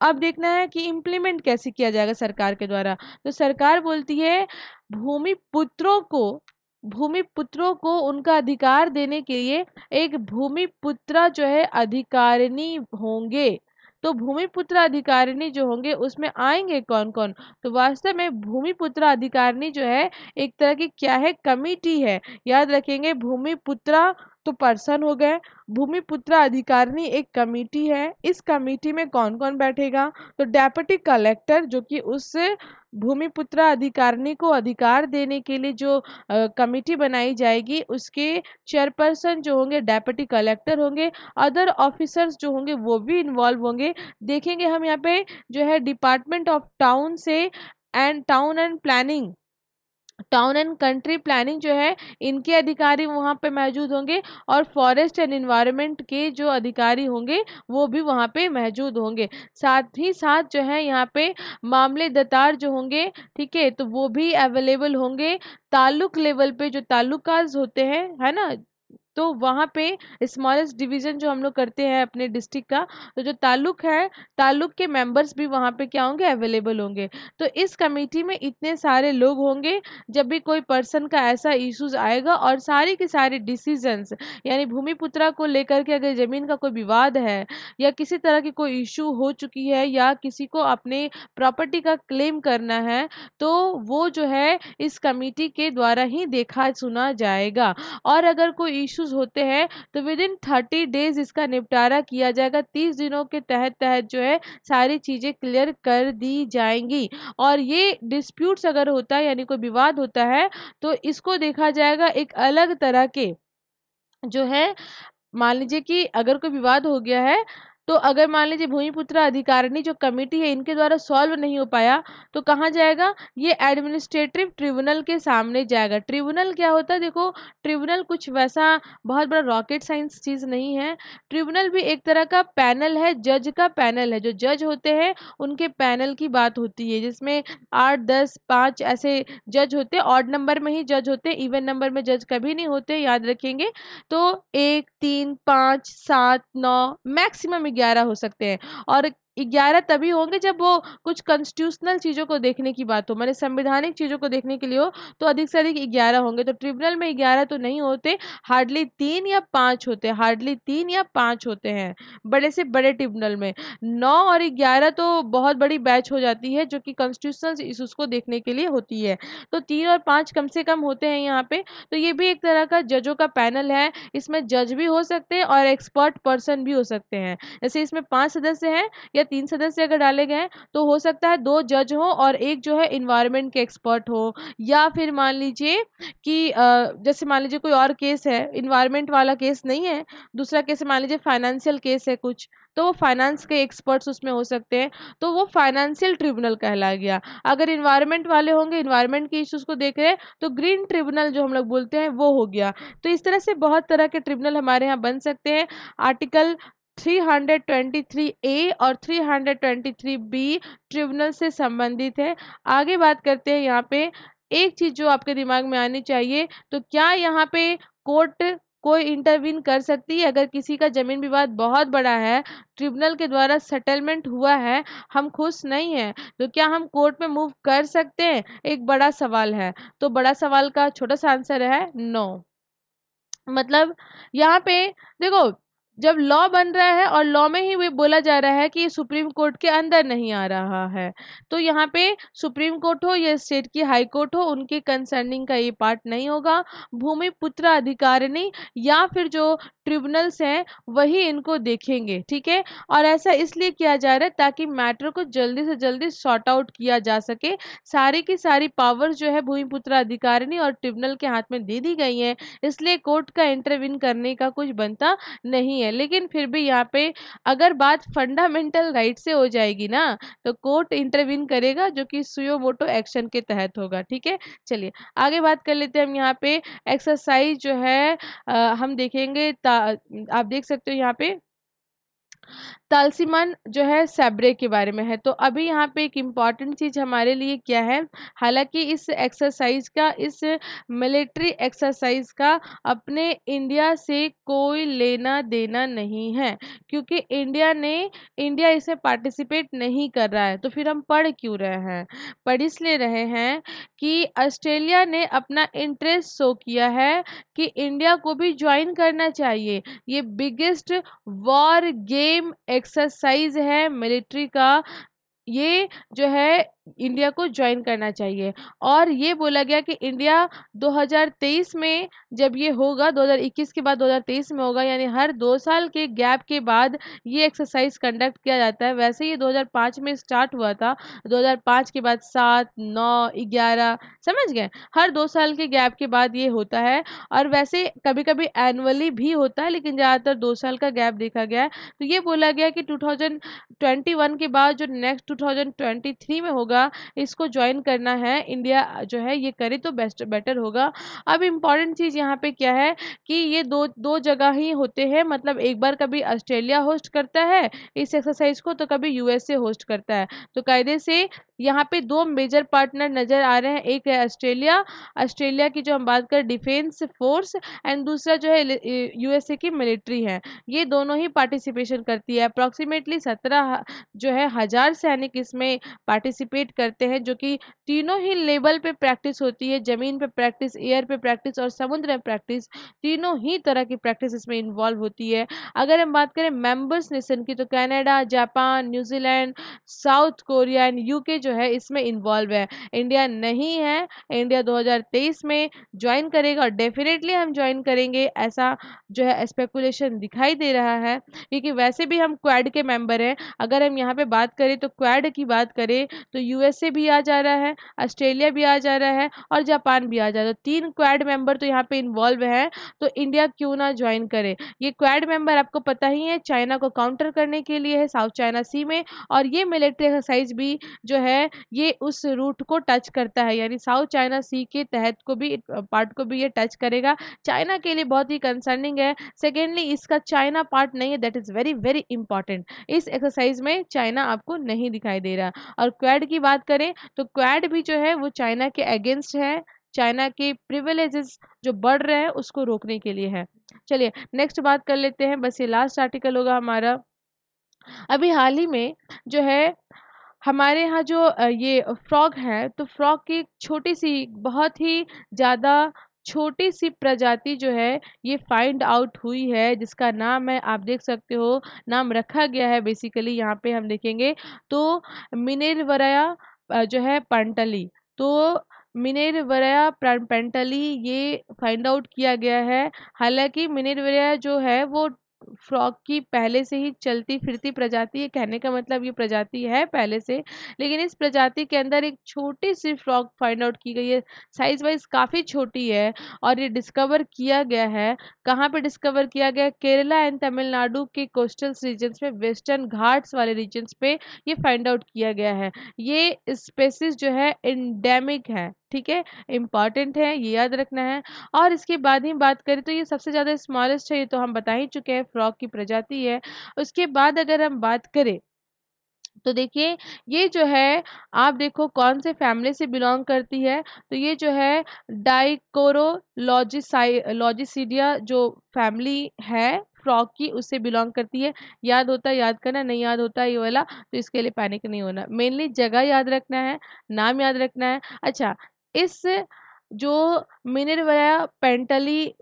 अब देखना है कि इम्प्लीमेंट कैसे किया जाएगा सरकार के द्वारा तो सरकार बोलती है भूमि पुत्रों को पुत्रों को उनका अधिकार देने के लिए एक भूमिपुत्रा जो है अधिकारिणी होंगे तो पुत्र अधिकारिणी जो होंगे उसमें आएंगे कौन कौन तो वास्तव में पुत्र अधिकारिणी जो है एक तरह की क्या है कमिटी है याद रखेंगे भूमिपुत्रा तो पर्सन हो गए भूमिपुत्र अधिकारिणी एक कमिटी है इस कमिटी में कौन कौन बैठेगा तो डेप्यूटी कलेक्टर जो कि उस भूमिपुत्र अधिकारिणी को अधिकार देने के लिए जो कमेटी बनाई जाएगी उसके चेयरपर्सन जो होंगे डेप्यूटी कलेक्टर होंगे अदर ऑफिसर्स जो होंगे वो भी इन्वॉल्व होंगे देखेंगे हम यहाँ पे जो है डिपार्टमेंट ऑफ टाउन से and town and planning town and country planning जो है इनके अधिकारी वहाँ पे मौजूद होंगे और फॉरेस्ट एंड इन्वायरमेंट के जो अधिकारी होंगे वो भी वहाँ पे मौजूद होंगे साथ ही साथ जो है यहाँ पे मामले दतार जो होंगे ठीक है तो वो भी अवेलेबल होंगे ताल्लुक लेवल पे जो ताल्लुकाज होते हैं है ना तो वहाँ पे स्मॉलेस्ट डिवीज़न जो हम लोग करते हैं अपने डिस्ट्रिक्ट का तो जो ताल्लुक है ताल्लुक के मेंबर्स भी वहाँ पे क्या होंगे अवेलेबल होंगे तो इस कमेटी में इतने सारे लोग होंगे जब भी कोई पर्सन का ऐसा इशूज़ आएगा और सारे के सारे डिसीजंस यानी भूमिपुत्रा को लेकर के अगर ज़मीन का कोई विवाद है या किसी तरह की कोई इशू हो चुकी है या किसी को अपने प्रॉपर्टी का क्लेम करना है तो वो जो है इस कमेटी के द्वारा ही देखा सुना जाएगा और अगर कोई इशू इश्यूज होते हैं तो विद इन थर्टी डेज इसका निपटारा किया जाएगा तीस दिनों के तहत तहत जो है सारी चीज़ें क्लियर कर दी जाएंगी और ये डिस्प्यूट्स अगर होता है यानी कोई विवाद होता है तो इसको देखा जाएगा एक अलग तरह के जो है मान लीजिए कि अगर कोई विवाद हो गया है तो अगर मान लीजिए भूमिपुत्र अधिकारिणी जो कमेटी है इनके द्वारा सॉल्व नहीं हो पाया तो कहाँ जाएगा ये एडमिनिस्ट्रेटिव ट्रिब्यूनल के सामने जाएगा ट्रिब्यूनल क्या होता है देखो ट्रिब्यूनल कुछ वैसा बहुत बड़ा रॉकेट साइंस चीज़ नहीं है ट्रिब्यूनल भी एक तरह का पैनल है जज का पैनल है जो जज होते हैं उनके पैनल की बात होती है जिसमें आठ दस पाँच ऐसे जज होते हैं ऑड नंबर में ही जज होते हैं इवन नंबर में जज कभी नहीं होते याद रखेंगे तो एक तीन पाँच सात नौ मैक्सिमम ग्यारह हो सकते हैं और ग्यारह तभी होंगे जब वो कुछ कॉन्स्टिट्यूशनल चीज़ों को देखने की बात हो मैंने संवैधानिक चीज़ों को देखने के लिए हो तो अधिक से अधिक ग्यारह होंगे तो ट्रिब्यूनल में ग्यारह तो नहीं होते हार्डली तीन या पाँच होते हार्डली तीन या पाँच होते हैं बड़े से बड़े ट्रिब्यूनल में नौ और ग्यारह तो बहुत बड़ी बैच हो जाती है जो कि कॉन्स्टिट्यूशनल इशूज़ को देखने के लिए होती है तो तीन और पाँच कम से कम होते हैं यहाँ पे तो ये भी एक तरह का जजों का पैनल है इसमें जज भी हो सकते हैं और एक्सपर्ट पर्सन भी हो सकते हैं जैसे इसमें पाँच सदस्य हैं या तीन सदस्य अगर डाले गए तो हो सकता है दो जज हो और एक जो है इन्वायरमेंट के एक्सपर्ट हो या फिर मान लीजिए कि जैसे मान लीजिए कोई और केस है इन्वायरमेंट वाला केस नहीं है दूसरा केस मान लीजिए फाइनेंशियल केस है कुछ तो वो फाइनेंस के एक्सपर्ट्स उसमें हो सकते हैं तो वो फाइनेंशियल ट्रिब्यूनल कहला गया अगर इन्वायरमेंट वाले होंगे इन्वायरमेंट के इश्यूज को देख रहे हैं तो ग्रीन ट्रिब्यूनल जो हम लोग बोलते हैं वो हो गया तो इस तरह से बहुत तरह के ट्रिब्यूनल हमारे यहाँ बन सकते हैं आर्टिकल ए और बी ट्रिब्यूनल से संबंधित है आगे बात करते हैं यहाँ पे एक चीज़ जो आपके दिमाग में आनी चाहिए तो क्या यहाँ पे कोर्ट कोई इंटरवीन कर सकती है अगर किसी का ज़मीन विवाद बहुत बड़ा है ट्रिब्यूनल के द्वारा सेटलमेंट हुआ है हम खुश नहीं हैं तो क्या हम कोर्ट में मूव कर सकते हैं एक बड़ा सवाल है तो बड़ा सवाल का छोटा सा आंसर है नो मतलब यहाँ पे देखो जब लॉ बन रहा है और लॉ में ही वे बोला जा रहा है कि ये सुप्रीम कोर्ट के अंदर नहीं आ रहा है तो यहाँ पे सुप्रीम कोर्ट हो या स्टेट की हाई कोर्ट हो उनके कंसर्निंग का ये पार्ट नहीं होगा भूमि पुत्र अधिकारिणी या फिर जो ट्रिब्यूनल्स हैं वही इनको देखेंगे ठीक है और ऐसा इसलिए किया जा रहा है ताकि मैटर को जल्दी से जल्दी सॉर्ट आउट किया जा सके सारी की सारी पावर जो है भूमिपुत्र अधिकारिणी और ट्रिब्यूनल के हाथ में दे दी गई है इसलिए कोर्ट का इंटरविन करने का कुछ बनता नहीं है है लेकिन फिर भी यहाँ पे अगर बात फंडामेंटल राइट से हो जाएगी ना तो कोर्ट इंटरवीन करेगा जो कि मोटो एक्शन के तहत होगा ठीक है चलिए आगे बात कर लेते हैं हम यहाँ पे एक्सरसाइज जो है आ, हम देखेंगे आप देख सकते हो यहाँ पे तालसीमान जो है सैब्रे के बारे में है तो अभी यहाँ पे एक इम्पॉर्टेंट चीज़ हमारे लिए क्या है हालांकि इस एक्सरसाइज का इस मिलिट्री एक्सरसाइज का अपने इंडिया से कोई लेना देना नहीं है क्योंकि इंडिया ने इंडिया इसे पार्टिसिपेट नहीं कर रहा है तो फिर हम पढ़ क्यों रहे हैं पढ़ इसलिए रहे हैं कि ऑस्ट्रेलिया ने अपना इंटरेस्ट शो किया है कि इंडिया को भी ज्वाइन करना चाहिए ये बिगेस्ट वॉर गेम एक्सरसाइज है मिलिट्री का ये जो है इंडिया को ज्वाइन करना चाहिए और ये बोला गया कि इंडिया 2023 में जब ये होगा 2021 के बाद 2023 में होगा यानी हर दो साल के गैप के बाद ये एक्सरसाइज कंडक्ट किया जाता है वैसे ये 2005 में स्टार्ट हुआ था 2005 के बाद सात नौ ग्यारह समझ गए हर दो साल के गैप के बाद ये होता है और वैसे कभी कभी एनुअली भी होता है लेकिन ज़्यादातर दो साल का गैप देखा गया है तो ये बोला गया कि टू के बाद जो नेक्स्ट टू में होगा होगा इसको ज्वाइन करना है इंडिया जो है ये करे तो बेस्ट बेटर होगा अब इम्पॉर्टेंट चीज़ यहाँ पे क्या है कि ये दो दो जगह ही होते हैं मतलब एक बार कभी ऑस्ट्रेलिया होस्ट करता है इस एक्सरसाइज को तो कभी यूएसए होस्ट करता है तो कायदे से यहाँ पे दो मेजर पार्टनर नज़र आ रहे हैं एक है ऑस्ट्रेलिया ऑस्ट्रेलिया की जो हम बात करें डिफेंस फोर्स एंड दूसरा जो है यूएसए की मिलिट्री है ये दोनों ही पार्टिसिपेशन करती है अप्रॉक्सीमेटली सत्रह जो है हज़ार सैनिक इसमें पार्टिसिपेट फाइट करते हैं जो कि तीनों ही लेवल पे प्रैक्टिस होती है ज़मीन पे प्रैक्टिस एयर पे प्रैक्टिस और समुद्र में प्रैक्टिस तीनों ही तरह की प्रैक्टिस इसमें इन्वॉल्व होती है अगर हम बात करें मेंबर्स नेशन की तो Canada Japan New Zealand South Korea and UK जो है इसमें इन्वॉल्व है इंडिया नहीं है इंडिया दो में ज्वाइन करेगा और डेफिनेटली हम ज्वाइन करेंगे ऐसा जो है स्पेकुलेशन दिखाई दे रहा है क्योंकि वैसे भी हम क्वैड के मेंबर हैं अगर हम यहाँ पे बात करें तो क्वैड की बात करें तो यू यूएसए भी आ जा रहा है ऑस्ट्रेलिया भी आ जा रहा है और जापान भी आ जा रहा है तो तीन क्वैड मेंबर तो यहाँ पे इन्वॉल्व हैं तो इंडिया क्यों ना ज्वाइन करे ये क्वैड मेंबर आपको पता ही है चाइना को काउंटर करने के लिए है साउथ चाइना सी में और ये मिलिट्री एक्सरसाइज भी जो है ये उस रूट को टच करता है यानी साउथ चाइना सी के तहत को भी पार्ट को भी ये टच करेगा चाइना के लिए बहुत ही कंसर्निंग है सेकेंडली इसका चाइना पार्ट नहीं है that is very very important इस एक्सरसाइज में चाइना आपको नहीं दिखाई दे रहा और क्वैड की बात करें तो क्वैड भी जो है वो चाइना के अगेंस्ट है चाइना के प्रिविलेजेस जो बढ़ रहे हैं उसको रोकने के लिए है चलिए नेक्स्ट बात कर लेते हैं बस ये लास्ट आर्टिकल होगा हमारा अभी हाल ही में जो है हमारे यहाँ जो ये फ्रॉग है तो फ्रॉग की छोटी सी बहुत ही ज़्यादा छोटी सी प्रजाति जो है ये फाइंड आउट हुई है जिसका नाम है आप देख सकते हो नाम रखा गया है बेसिकली यहाँ पे हम देखेंगे तो मिनेरवराया जो है पंटली तो मिनेरवराया पेंटली ये फाइंड आउट किया गया है हालांकि मिनेरवरा जो है वो फ्रॉग की पहले से ही चलती फिरती प्रजाति है कहने का मतलब ये प्रजाति है पहले से लेकिन इस प्रजाति के अंदर एक छोटी सी फ्रॉग फाइंड आउट की गई है साइज वाइज काफ़ी छोटी है और ये डिस्कवर किया गया है कहाँ पे डिस्कवर किया गया केरला एंड तमिलनाडु के कोस्टल रीजन्स में वेस्टर्न घाट्स वाले रीजन्स पे ये फाइंड आउट किया गया है ये स्पेसिस जो है इंडेमिक है ठीक है इम्पॉर्टेंट है ये याद रखना है और इसके बाद ही बात करें तो ये सबसे ज़्यादा स्मॉलेस्ट है ये तो हम बता ही चुके हैं फ्रॉक की प्रजाति है उसके बाद अगर हम बात करें तो देखिए ये जो है आप देखो कौन से फैमिली से बिलोंग करती है तो ये जो है डाइकोरोलॉजिसाई लॉजिसीडिया जो फैमिली है फ्रॉक की उससे बिलोंग करती है याद होता है याद करना नहीं याद होता ये वाला तो इसके लिए पैनिक नहीं होना मेनली जगह याद रखना है नाम याद रखना है अच्छा इस जो मिनरवाया पेंटली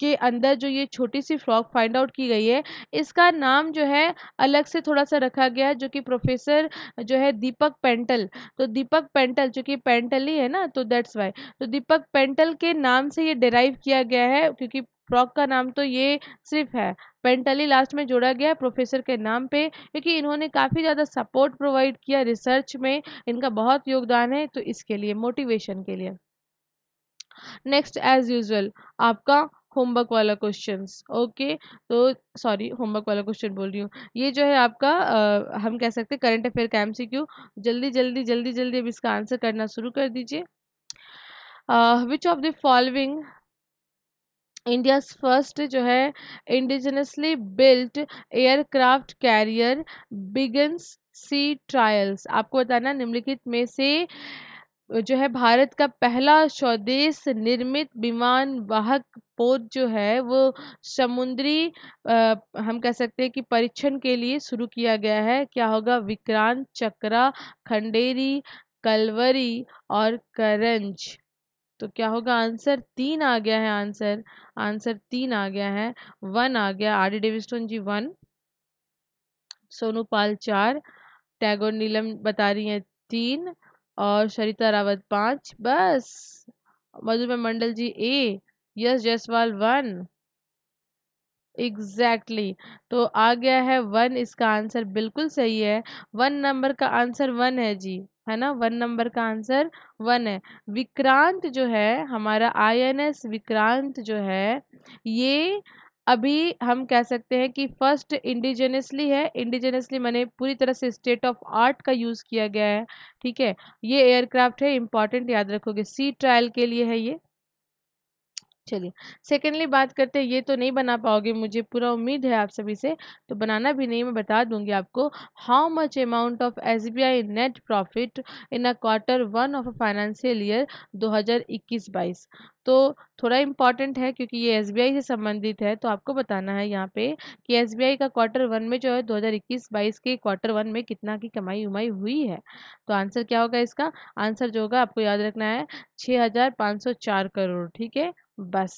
के अंदर जो ये छोटी सी फ्रॉक फाइंड आउट की गई है इसका नाम जो है अलग से थोड़ा सा रखा गया है जो कि प्रोफेसर जो है दीपक पेंटल तो दीपक पेंटल जो कि पेंटल ही है ना तो दैट्स वाई तो दीपक पेंटल के नाम से ये डिराइव किया गया है क्योंकि फ्रॉक का नाम तो ये सिर्फ है पेंटली लास्ट में जोड़ा गया है प्रोफेसर के नाम पे क्योंकि इन्होंने काफ़ी ज़्यादा सपोर्ट प्रोवाइड किया रिसर्च में इनका बहुत योगदान है तो इसके लिए मोटिवेशन के लिए नेक्स्ट एज यूजल आपका होमवर्क वाला क्वेश्चन ओके तो सॉरी होमवर्क वाला क्वेश्चन बोल रही हूँ ये जो है आपका आ, हम कह सकते हैं करंट अफेयर का एम जल्दी जल्दी जल्दी जल्दी अब इसका आंसर करना शुरू कर दीजिए which of the following India's first जो है indigenously built aircraft carrier begins sea trials आपको बताना निम्नलिखित में से जो है भारत का पहला स्वदेश निर्मित विमान वाहक पोत जो है वो समुद्री हम कह सकते हैं कि परीक्षण के लिए शुरू किया गया है क्या होगा विक्रांत चक्रा खंडेरी कलवरी और करंज तो क्या होगा आंसर तीन आ गया है आंसर आंसर तीन आ गया है वन आ गया आर डी डेविस्टोन जी वन सोनू पाल चार टैगोर नीलम बता रही हैं तीन और सरिता रावत पाँच बस मधुमेह Mandal ji A S Jaiswal one exactly exactly. तो आ गया है वन इसका आंसर बिल्कुल सही है वन नंबर का आंसर वन है जी है ना वन नंबर का आंसर वन है विक्रांत जो है हमारा आईएनएस विक्रांत जो है ये अभी हम कह सकते हैं कि फर्स्ट इंडिजिनियसली है इंडिजिनियसली मैंने पूरी तरह से स्टेट ऑफ आर्ट का यूज़ किया गया है ठीक है ये एयरक्राफ्ट है इंपॉर्टेंट याद रखोगे सी ट्रायल के लिए है ये चलिए सेकेंडली बात करते हैं ये तो नहीं बना पाओगे मुझे पूरा उम्मीद है आप सभी से तो बनाना भी नहीं मैं बता दूंगी आपको how much amount of S B I net profit in a quarter one of a financial year दो हज़ार इक्कीस बाईस तो थोड़ा इम्पॉर्टेंट है क्योंकि ये एस से संबंधित है तो आपको बताना है यहाँ पे कि एस का क्वार्टर वन में जो है 2021-22 के क्वार्टर वन में कितना की कमाई उमाई हुई है तो आंसर क्या होगा इसका आंसर जो होगा आपको याद रखना है छः करोड़ ठीक है बस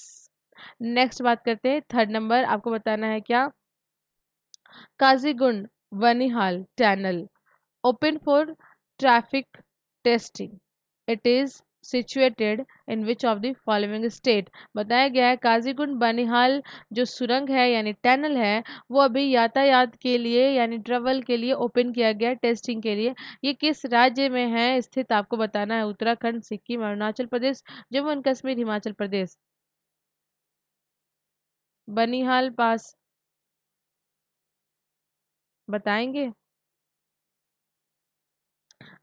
नेक्स्ट बात करते हैं थर्ड नंबर आपको बताना है क्या Qazigund Banihal tunnel open for traffic testing it is situated in which of the following state बताया गया है काजीगुंड बनिहाल जो सुरंग है यानी टनल है वो अभी यातायात के लिए यानी ट्रेवल के लिए ओपन किया गया टेस्टिंग के लिए ये किस राज्य में है स्थित आपको बताना है उत्तराखंड सिक्किम अरुणाचल प्रदेश जम्मू एंड कश्मीर हिमाचल प्रदेश बनिहाल पास बताएंगे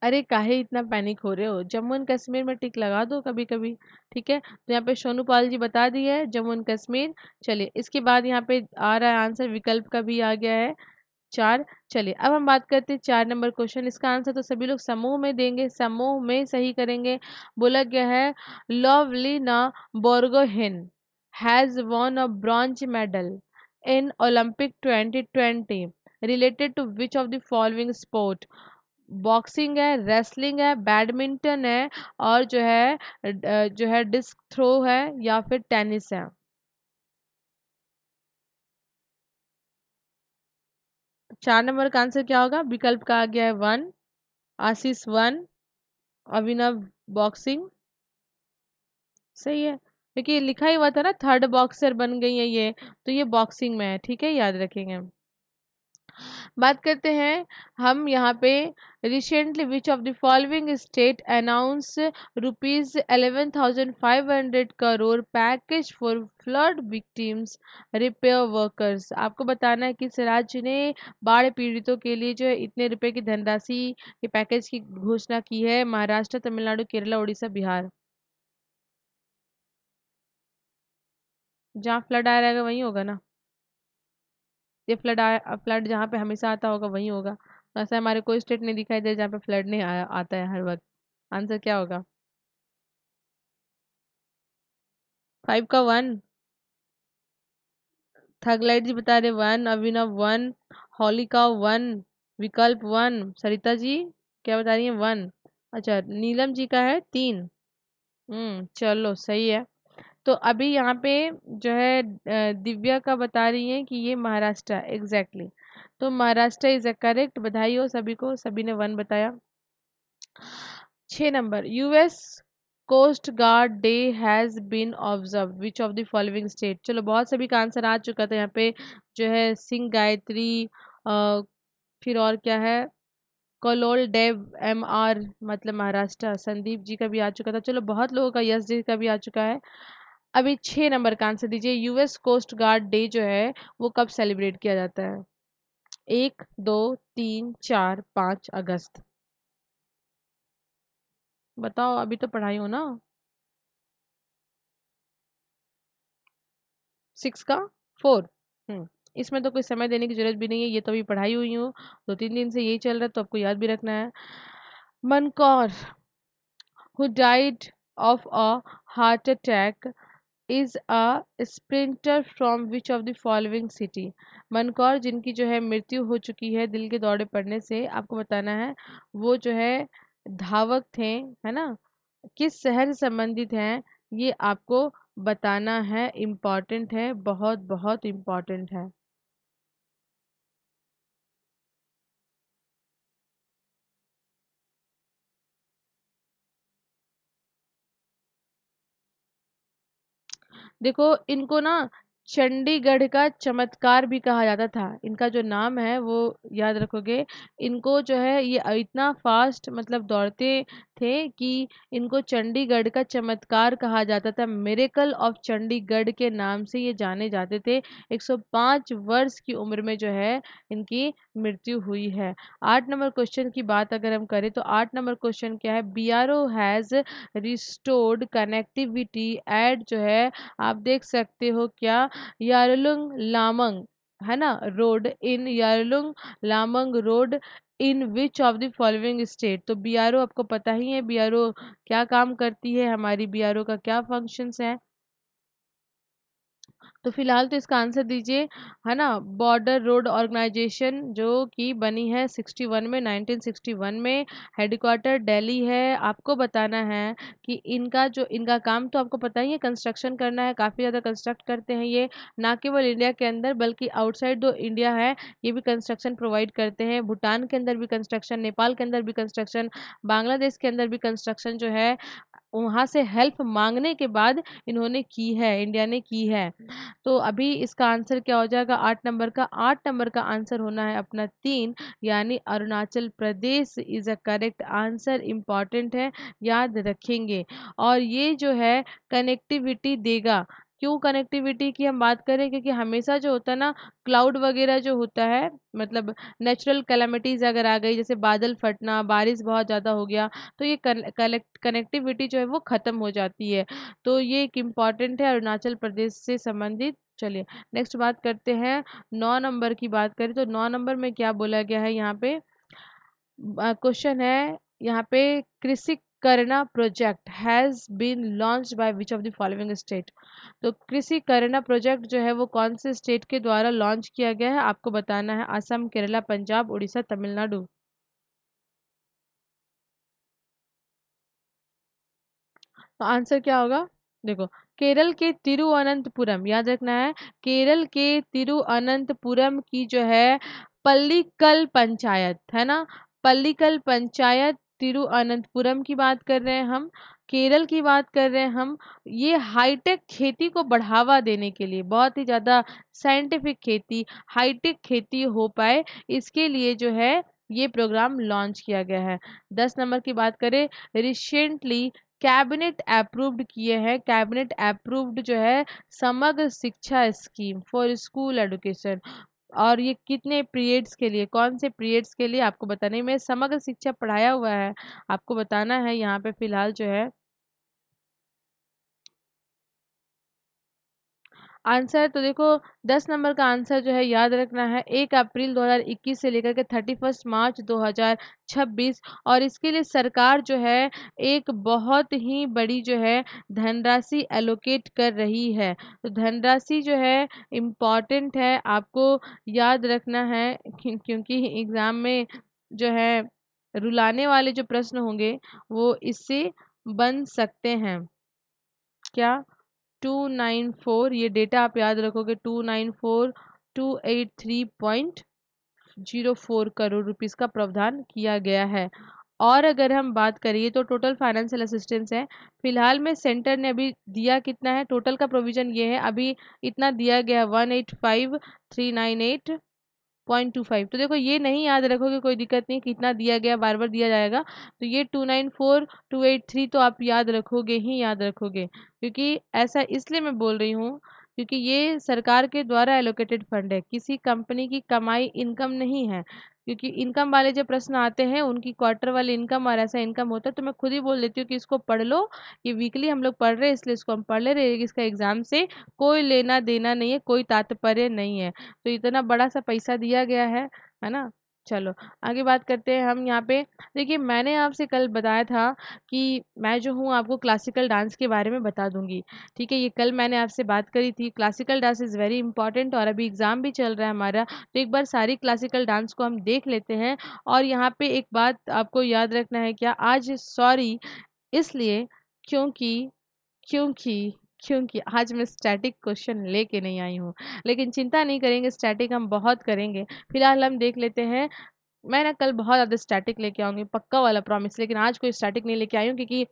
अरे काहे इतना पैनिक हो रहे हो जम्मू एंड कश्मीर में टिक लगा दो कभी कभी ठीक है तो यहाँ पे सोनूपाल जी बता दिए है जम्मू एंड कश्मीर चलिए इसके बाद यहाँ पे आ रहा है आंसर विकल्प का भी आ गया है चार चलिए अब हम बात करते हैं चार नंबर क्वेश्चन इसका आंसर तो सभी लोग समूह में देंगे समूह में सही करेंगे बोला गया है Lovlina Borgohain has won a bronze medal in Olympic 2020 related to which of the following sport boxing है रेसलिंग है बैडमिंटन है और जो है जो है डिस्क थ्रो है या फिर टेनिस है चार नंबर का आंसर क्या होगा विकल्प का आ गया है one Ashish one Abhinav boxing सही है क्योंकि लिखा ही हुआ था ना थर्ड बॉक्सर बन गई है ये तो ये बॉक्सिंग में है ठीक है याद रखेंगे बात करते हैं हम यहाँ पे recently which of the following state announce rupees eleven thousand five hundred crore package for flood victims repair workers आपको बताना है किस राज्य ने बाढ़ पीड़ितों के लिए जो है इतने रुपए की धनराशि के पैकेज की घोषणा की है महाराष्ट्र तमिलनाडु केरला उड़ीसा बिहार जहाँ फ्लड आ रहेगा वहीं होगा ना ये फ्लड आया फ्लड जहाँ पे हमेशा आता होगा वहीं होगा ऐसा हमारे कोई स्टेट नहीं दिखाई दे जहाँ पे फ्लड नहीं आया आता है हर वक्त आंसर क्या होगा फाइव का वन थगलाइट जी बता रहे वन अभिनव वन हॉली का वन विकल्प वन सरिता जी क्या बता रही है वन अच्छा नीलम जी का है तीन हम्म चलो सही है तो अभी यहाँ पे जो है दिव्या का बता रही है कि ये महाराष्ट्र एग्जैक्टली तो महाराष्ट्र इज अ करेक्ट बधाई हो सभी को सभी ने वन बताया छ नंबर US coast guard day has been observe which of the following state चलो बहुत सभी का आंसर आ चुका था यहाँ पे जो है सिंह गायत्री फिर और क्या है कलोल डेव एम आर मतलब महाराष्ट्र संदीप जी का भी आ चुका था चलो बहुत लोगों का यस जी का भी आ चुका है अभी छः नंबर का आंसर दीजिए यूएस कोस्ट गार्ड डे जो है वो कब सेलिब्रेट किया जाता है एक दो तीन चार पाँच अगस्त बताओ अभी तो पढ़ाई हो ना सिक्स का फोर हम्म इसमें तो कोई समय देने की जरूरत भी नहीं है ये तो अभी पढ़ाई हुई हूँ दो तीन दिन से यही चल रहा है तो आपको याद भी रखना है Man Kaur who died of a heart attack is a sprinter from which of the following city Man Kaur जिनकी जो है मृत्यु हो चुकी है दिल के दौरे पड़ने से आपको बताना है वो जो है धावक थे है ना किस शहर से संबंधित हैं ये आपको बताना है इम्पॉर्टेंट है बहुत बहुत इम्पॉर्टेंट है देखो इनको ना चंडीगढ़ का चमत्कार भी कहा जाता था इनका जो नाम है वो याद रखोगे इनको जो है ये इतना फास्ट मतलब दौड़ते थे कि इनको चंडीगढ़ का चमत्कार कहा जाता था मेरेकल ऑफ चंडीगढ़ के नाम से ये जाने जाते थे 105 वर्ष की उम्र में जो है इनकी मृत्यु हुई है आठ नंबर क्वेश्चन की बात अगर हम करें तो आठ नंबर क्वेश्चन क्या है B R O has restored connectivity एड जो है आप देख सकते हो क्या यारलुंग लामंग है ना road in Yarlung Lamang road in which of the following state तो बीआरओ आपको पता ही है ओ क्या काम करती है हमारी ओ का क्या फंक्शंस है तो फिलहाल तो इसका आंसर दीजिए है ना बॉर्डर रोड ऑर्गेनाइजेशन जो कि बनी है 61 में 1961 में हेडक्वार्टर दिल्ली है आपको बताना है कि इनका जो इनका काम तो आपको पता ही है कंस्ट्रक्शन करना है काफ़ी ज़्यादा कंस्ट्रक्ट करते हैं ये ना केवल इंडिया के अंदर बल्कि आउटसाइड दो इंडिया है ये भी कंस्ट्रक्शन प्रोवाइड करते हैं भूटान के अंदर भी कंस्ट्रक्शन नेपाल के अंदर भी कंस्ट्रक्शन बांग्लादेश के अंदर भी कंस्ट्रक्शन जो है वहाँ से हेल्प मांगने के बाद इन्होंने की है इंडिया ने की है तो अभी इसका आंसर क्या हो जाएगा आठ नंबर का आठ नंबर का आंसर होना है अपना तीन यानी Arunachal Pradesh is a correct answer important है याद रखेंगे और ये जो है कनेक्टिविटी देगा क्यों कनेक्टिविटी की हम बात करें क्योंकि हमेशा जो होता है ना क्लाउड वगैरह जो होता है मतलब नेचुरल कैलामिटीज़ अगर आ गई जैसे बादल फटना बारिश बहुत ज़्यादा हो गया तो ये कलेक्ट कनेक्टिविटी जो है वो ख़त्म हो जाती है तो ये एक इम्पॉर्टेंट है अरुणाचल प्रदेश से संबंधित चलिए नेक्स्ट बात करते हैं नौ नंबर की बात करें तो नौ नंबर में क्या बोला गया है यहाँ पे क्वेश्चन है यहाँ पे कृषि करना project has been launch by which of the following state तो कृषि करना प्रोजेक्ट जो है वो कौन से स्टेट के द्वारा लॉन्च किया गया है आपको बताना है असम केरला पंजाब उड़ीसा तमिलनाडु तो आंसर क्या होगा देखो केरल के तिरुअनंतपुरम याद रखना है केरल के तिरुअनंतपुरम की जो है पल्लीकल पंचायत है ना पल्लीकल पंचायत तिरुअनंतपुरम की बात कर रहे हैं हम केरल की बात कर रहे हैं हम ये हाईटेक खेती को बढ़ावा देने के लिए बहुत ही ज़्यादा साइंटिफिक खेती हाईटेक खेती हो पाए इसके लिए जो है ये प्रोग्राम लॉन्च किया गया है दस नंबर की बात करें रिसेंटली कैबिनेट अप्रूव्ड किए हैं कैबिनेट अप्रूव्ड जो है समग्र शिक्षा स्कीम फॉर स्कूल एडुकेशन और ये कितने पीरियड्स के लिए, कौन से पीरियड्स के लिए आपको बताना है। मैं समग्र शिक्षा पढ़ाया हुआ है, आपको बताना है यहाँ पे फ़िलहाल जो है आंसर तो देखो दस नंबर का आंसर जो है याद रखना है एक अप्रैल 2021 से लेकर के थर्टी फर्स्ट मार्च 2026 और इसके लिए सरकार जो है एक बहुत ही बड़ी जो है धनराशि एलोकेट कर रही है तो धनराशि जो है इम्पॉर्टेंट है आपको याद रखना है क्योंकि एग्ज़ाम में जो है रुलाने वाले जो प्रश्न होंगे वो इससे बन सकते हैं क्या टू नाइन फोर ये डेटा आप याद रखोगे two nine four two eight three point zero four crore rupees का प्रावधान किया गया है और अगर हम बात करिए तो टोटल फाइनेंशियल असिस्टेंस है फिलहाल में सेंटर ने अभी दिया कितना है टोटल का प्रोविज़न ये है अभी इतना दिया गया one eight five three nine eight point two five तो देखो ये नहीं याद रखोगे कोई दिक्कत नहीं कितना दिया गया बार बार दिया जाएगा तो ये two nine four two eight three तो आप याद रखोगे ही याद रखोगे क्योंकि ऐसा इसलिए मैं बोल रही हूँ क्योंकि ये सरकार के द्वारा एलोकेटेड फंड है किसी कंपनी की कमाई इनकम नहीं है क्योंकि इनकम वाले जो प्रश्न आते हैं उनकी क्वार्टर वाले इनकम और ऐसा इनकम होता है तो मैं खुद ही बोल देती हूँ कि इसको पढ़ लो ये वीकली हम लोग पढ़ रहे हैं इसलिए इसको हम पढ़ ले रहे हैं इसका एग्ज़ाम से कोई लेना देना नहीं है कोई तात्पर्य नहीं है तो इतना बड़ा सा पैसा दिया गया है है ना चलो आगे बात करते हैं हम यहाँ पे देखिए मैंने आपसे कल बताया था कि मैं जो हूँ आपको क्लासिकल डांस के बारे में बता दूंगी ठीक है ये कल मैंने आपसे बात करी थी classical dance is very important और अभी एग्ज़ाम भी चल रहा है हमारा तो एक बार सारी क्लासिकल डांस को हम देख लेते हैं और यहाँ पर एक बात आपको याद रखना है क्या आज सॉरी इसलिए क्योंकि क्योंकि क्योंकि आज मैं स्टैटिक क्वेश्चन लेके नहीं आई हूँ लेकिन चिंता नहीं करेंगे स्टैटिक हम बहुत करेंगे फिलहाल हम देख लेते हैं मैं ना कल बहुत ज़्यादा स्टैटिक लेके आऊँगी पक्का वाला प्रॉमिस लेकिन आज कोई स्टैटिक नहीं लेके आई हूँ क्योंकि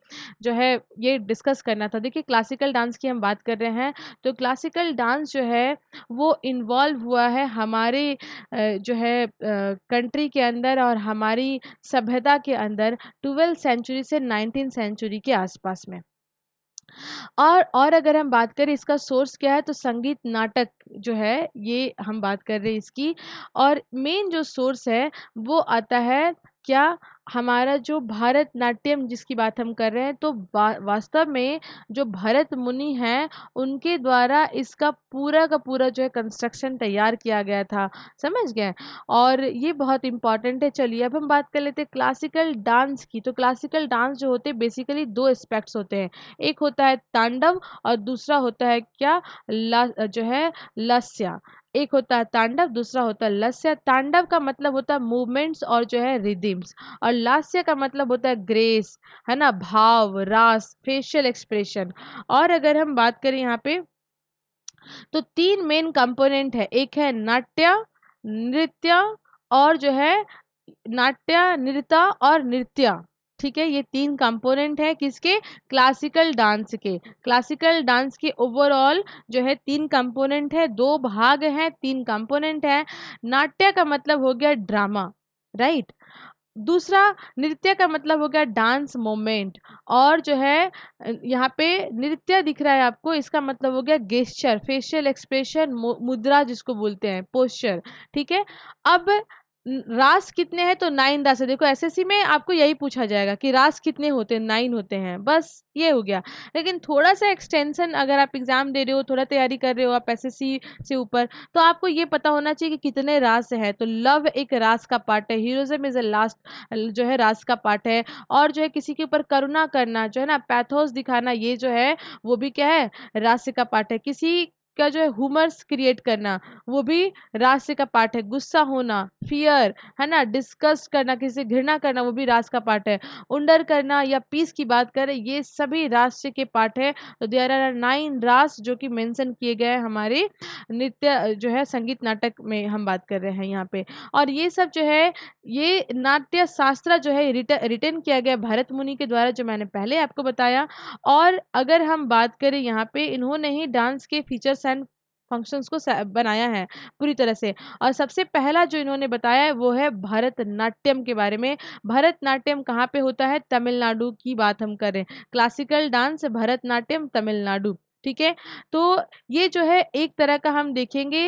जो है ये डिस्कस करना था देखिए क्लासिकल डांस की हम बात कर रहे हैं तो क्लासिकल डांस जो है वो इन्वॉल्व हुआ है हमारे जो है कंट्री के अंदर और हमारी सभ्यता के अंदर ट्वेल्थ सेंचुरी से नाइनटीन सेंचुरी के आसपास में और और अगर हम बात करें इसका सोर्स क्या है तो संगीत नाटक जो है ये हम बात कर रहे हैं इसकी और मेन जो सोर्स है वो आता है क्या हमारा जो भारत नाट्यम जिसकी बात हम कर रहे हैं तो वास्तव में जो भरत मुनि हैं उनके द्वारा इसका पूरा का पूरा जो है कंस्ट्रक्शन तैयार किया गया था समझ गए और ये बहुत इंपॉर्टेंट है चलिए अब हम बात कर लेते हैं क्लासिकल डांस की तो क्लासिकल डांस जो होते हैं बेसिकली दो एस्पेक्ट्स होते हैं एक होता है तांडव और दूसरा होता है क्या ला जो है लस्या एक होता है तांडव दूसरा होता है लस्य तांडव का मतलब होता है मूवमेंट्स और जो है रिदिम्स और लास्य का मतलब होता है ग्रेस है ना भाव रास फेशियल एक्सप्रेशन और अगर हम बात करें यहाँ पे तो तीन मेन कंपोनेंट है एक है नाट्य नृत्य और जो है नाट्य नृत्य और नृत्य ठीक है ये तीन कंपोनेंट है किसके क्लासिकल डांस के क्लासिकल डांस के ओवरऑल जो है तीन कंपोनेंट है दो भाग हैं तीन कंपोनेंट है नाट्य का मतलब हो गया ड्रामा राइट दूसरा नृत्य का मतलब हो गया डांस मोमेंट और जो है यहाँ पे नृत्य दिख रहा है आपको इसका मतलब हो गया गेस्चर फेशियल एक्सप्रेशन मुद्रा जिसको बोलते हैं पोस्चर ठीक है अब रास कितने हैं तो नाइन रास है देखो एसएससी में आपको यही पूछा जाएगा कि रास कितने होते हैं नाइन होते हैं बस ये हो गया लेकिन थोड़ा सा एक्सटेंशन अगर आप एग्ज़ाम दे रहे हो थोड़ा तैयारी कर रहे हो आप एसएससी से ऊपर तो आपको ये पता होना चाहिए कि कितने रास हैं तो लव एक रास का पार्ट है हीरोज़म इज़ अ लास्ट जो है रास का पार्ट है और जो है किसी के ऊपर करुणा करना जो है ना पैथोस दिखाना ये जो है वो भी क्या है रास का पार्ट है किसी का जो है हुमर्स क्रिएट करना वो भी रास का पार्ट है गुस्सा होना फियर है ना डिस्कस करना किसी से घृणा करना वो भी रास का पार्ट है उंडर करना या पीस की बात करें ये सभी राष्ट्र के पार्ट है तो देर आर नाइन रास जो कि मेंशन किए गए हैं हमारे नृत्य जो है संगीत नाटक में हम बात कर रहे हैं यहाँ पे और ये सब जो है ये नाट्य शास्त्र जो है रिटर्न किया गया भारत मुनि के द्वारा जो मैंने पहले आपको बताया और अगर हम बात करें यहाँ पे इन्होंने ही डांस के फीचर्स एंड फंक्शंस को बनाया है पूरी तरह से और सबसे पहला जो इन्होंने बताया है वो है भरतनाट्यम के बारे में भरतनाट्यम कहाँ पे होता है तमिलनाडु की बात हम करें क्लासिकल डांस भरतनाट्यम तमिलनाडु ठीक है तो ये जो है एक तरह का हम देखेंगे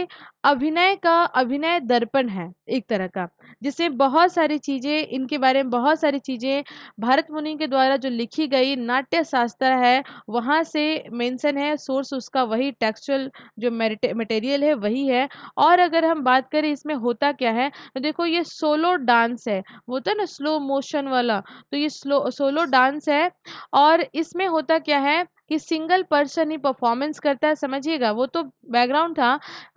अभिनय का अभिनय दर्पण है एक तरह का जिससे बहुत सारी चीज़ें इनके बारे में बहुत सारी चीज़ें भारत मुनि के द्वारा जो लिखी गई नाट्य शास्त्र है वहाँ से मेंशन है सोर्स उसका वही टेक्सचुअल जो मटेरियल है वही है और अगर हम बात करें इसमें होता क्या है तो देखो ये सोलो डांस है वो तो ना स्लो मोशन वाला तो ये स्लो सोलो डांस है और इसमें होता क्या है कि सिंगल पर्सन ही परफॉर्मेंस करता है समझिएगा वो तो बैकग्राउंड था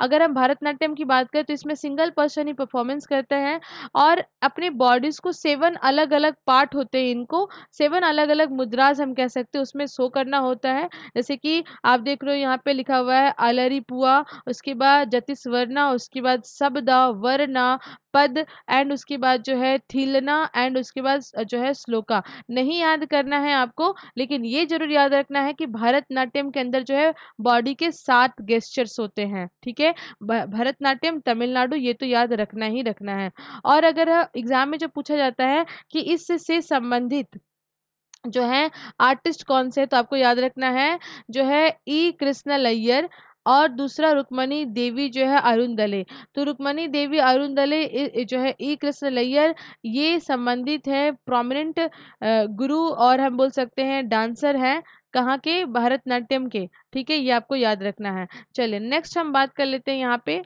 अगर हम भारतनाट्यम की बात करें तो इसमें सिंगल पर्सन ही परफॉर्मेंस करते हैं और अपने बॉडीज को सेवन अलग अलग पार्ट होते हैं इनको सेवन अलग अलग मुद्राज हम कह सकते हैं उसमें शो करना होता है जैसे कि आप देख रहे हो यहाँ पे लिखा हुआ है अलरी पुआ उसके बाद वर्णा उसके बाद सबदा वर्णा पद एंड उसके बाद जो है थीलना एंड उसके बाद जो है श्लोका नहीं याद करना है आपको लेकिन ये जरूर याद रखना है कि भरतनाट्यम के अंदर जो है बॉडी के सात गेस्चर्स होते हैं ठीक है भरतनाट्यम तमिलनाडु ये तो याद रखना ही रखना है और अगर एग्जाम में जो पूछा जाता है कि इससे संबंधित जो है आर्टिस्ट कौन से तो आपको याद रखना है जो है ई e. कृष्णा लैयर और दूसरा रुक्मणी देवी जो है अरुण दले तो रुक्मणी देवी अरुण दले जो है ई कृष्ण लैयर ये संबंधित है प्रोमिनेंट गुरु और हम बोल सकते हैं डांसर हैं कहाँ के भारतनाट्यम के ठीक है ये आपको याद रखना है चलिए नेक्स्ट हम बात कर लेते हैं यहाँ पे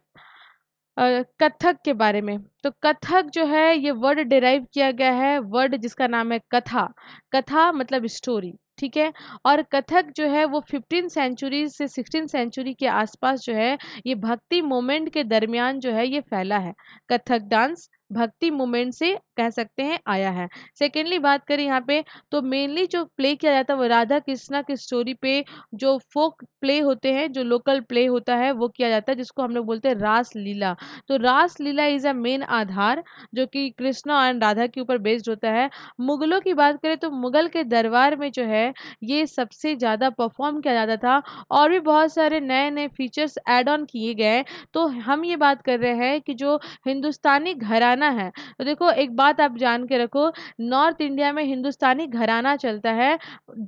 कथक के बारे में तो कथक जो है ये वर्ड डिराइव किया गया है वर्ड जिसका नाम है कथा कथा मतलब स्टोरी ठीक है और कथक जो है वो फिफ्टीन सेंचुरी से सिक्सटीन सेंचुरी के आसपास जो है ये भक्ति मोमेंट के दरमियान जो है ये फैला है कथक डांस भक्ति मूवमेंट से कह सकते हैं आया है सेकेंडली बात करें यहाँ पे तो मेनली जो प्ले किया जाता है वो राधा कृष्णा की स्टोरी पे जो फोक प्ले होते हैं जो लोकल प्ले होता है वो किया जाता है जिसको हम लोग बोलते हैं रास लीला तो रास लीला इज़ अ मेन आधार जो कि कृष्णा एंड राधा के ऊपर बेस्ड होता है मुगलों की बात करें तो मुगल के दरबार में जो है ये सबसे ज़्यादा परफॉर्म किया जाता था और भी बहुत सारे नए नए फीचर्स एड ऑन किए गए तो हम ये बात कर रहे हैं कि जो हिंदुस्तानी घराना घराना है तो देखो एक बात आप जान के रखो नॉर्थ इंडिया में हिंदुस्तानी घराना चलता है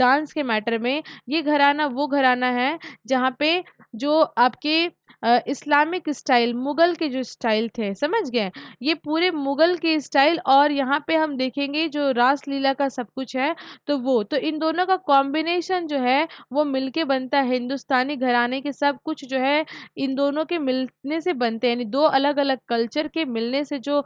डांस के मैटर में ये घराना वो घराना है जहाँ पे जो आपके इस्लामिक स्टाइल मुग़ल के जो स्टाइल थे समझ गए ये पूरे मुग़ल के स्टाइल और यहाँ पे हम देखेंगे जो रास लीला का सब कुछ है तो वो तो इन दोनों का कॉम्बिनेशन जो है वो मिलके बनता है हिंदुस्तानी घराने के सब कुछ जो है इन दोनों के मिलने से बनते हैं यानी दो अलग अलग कल्चर के मिलने से जो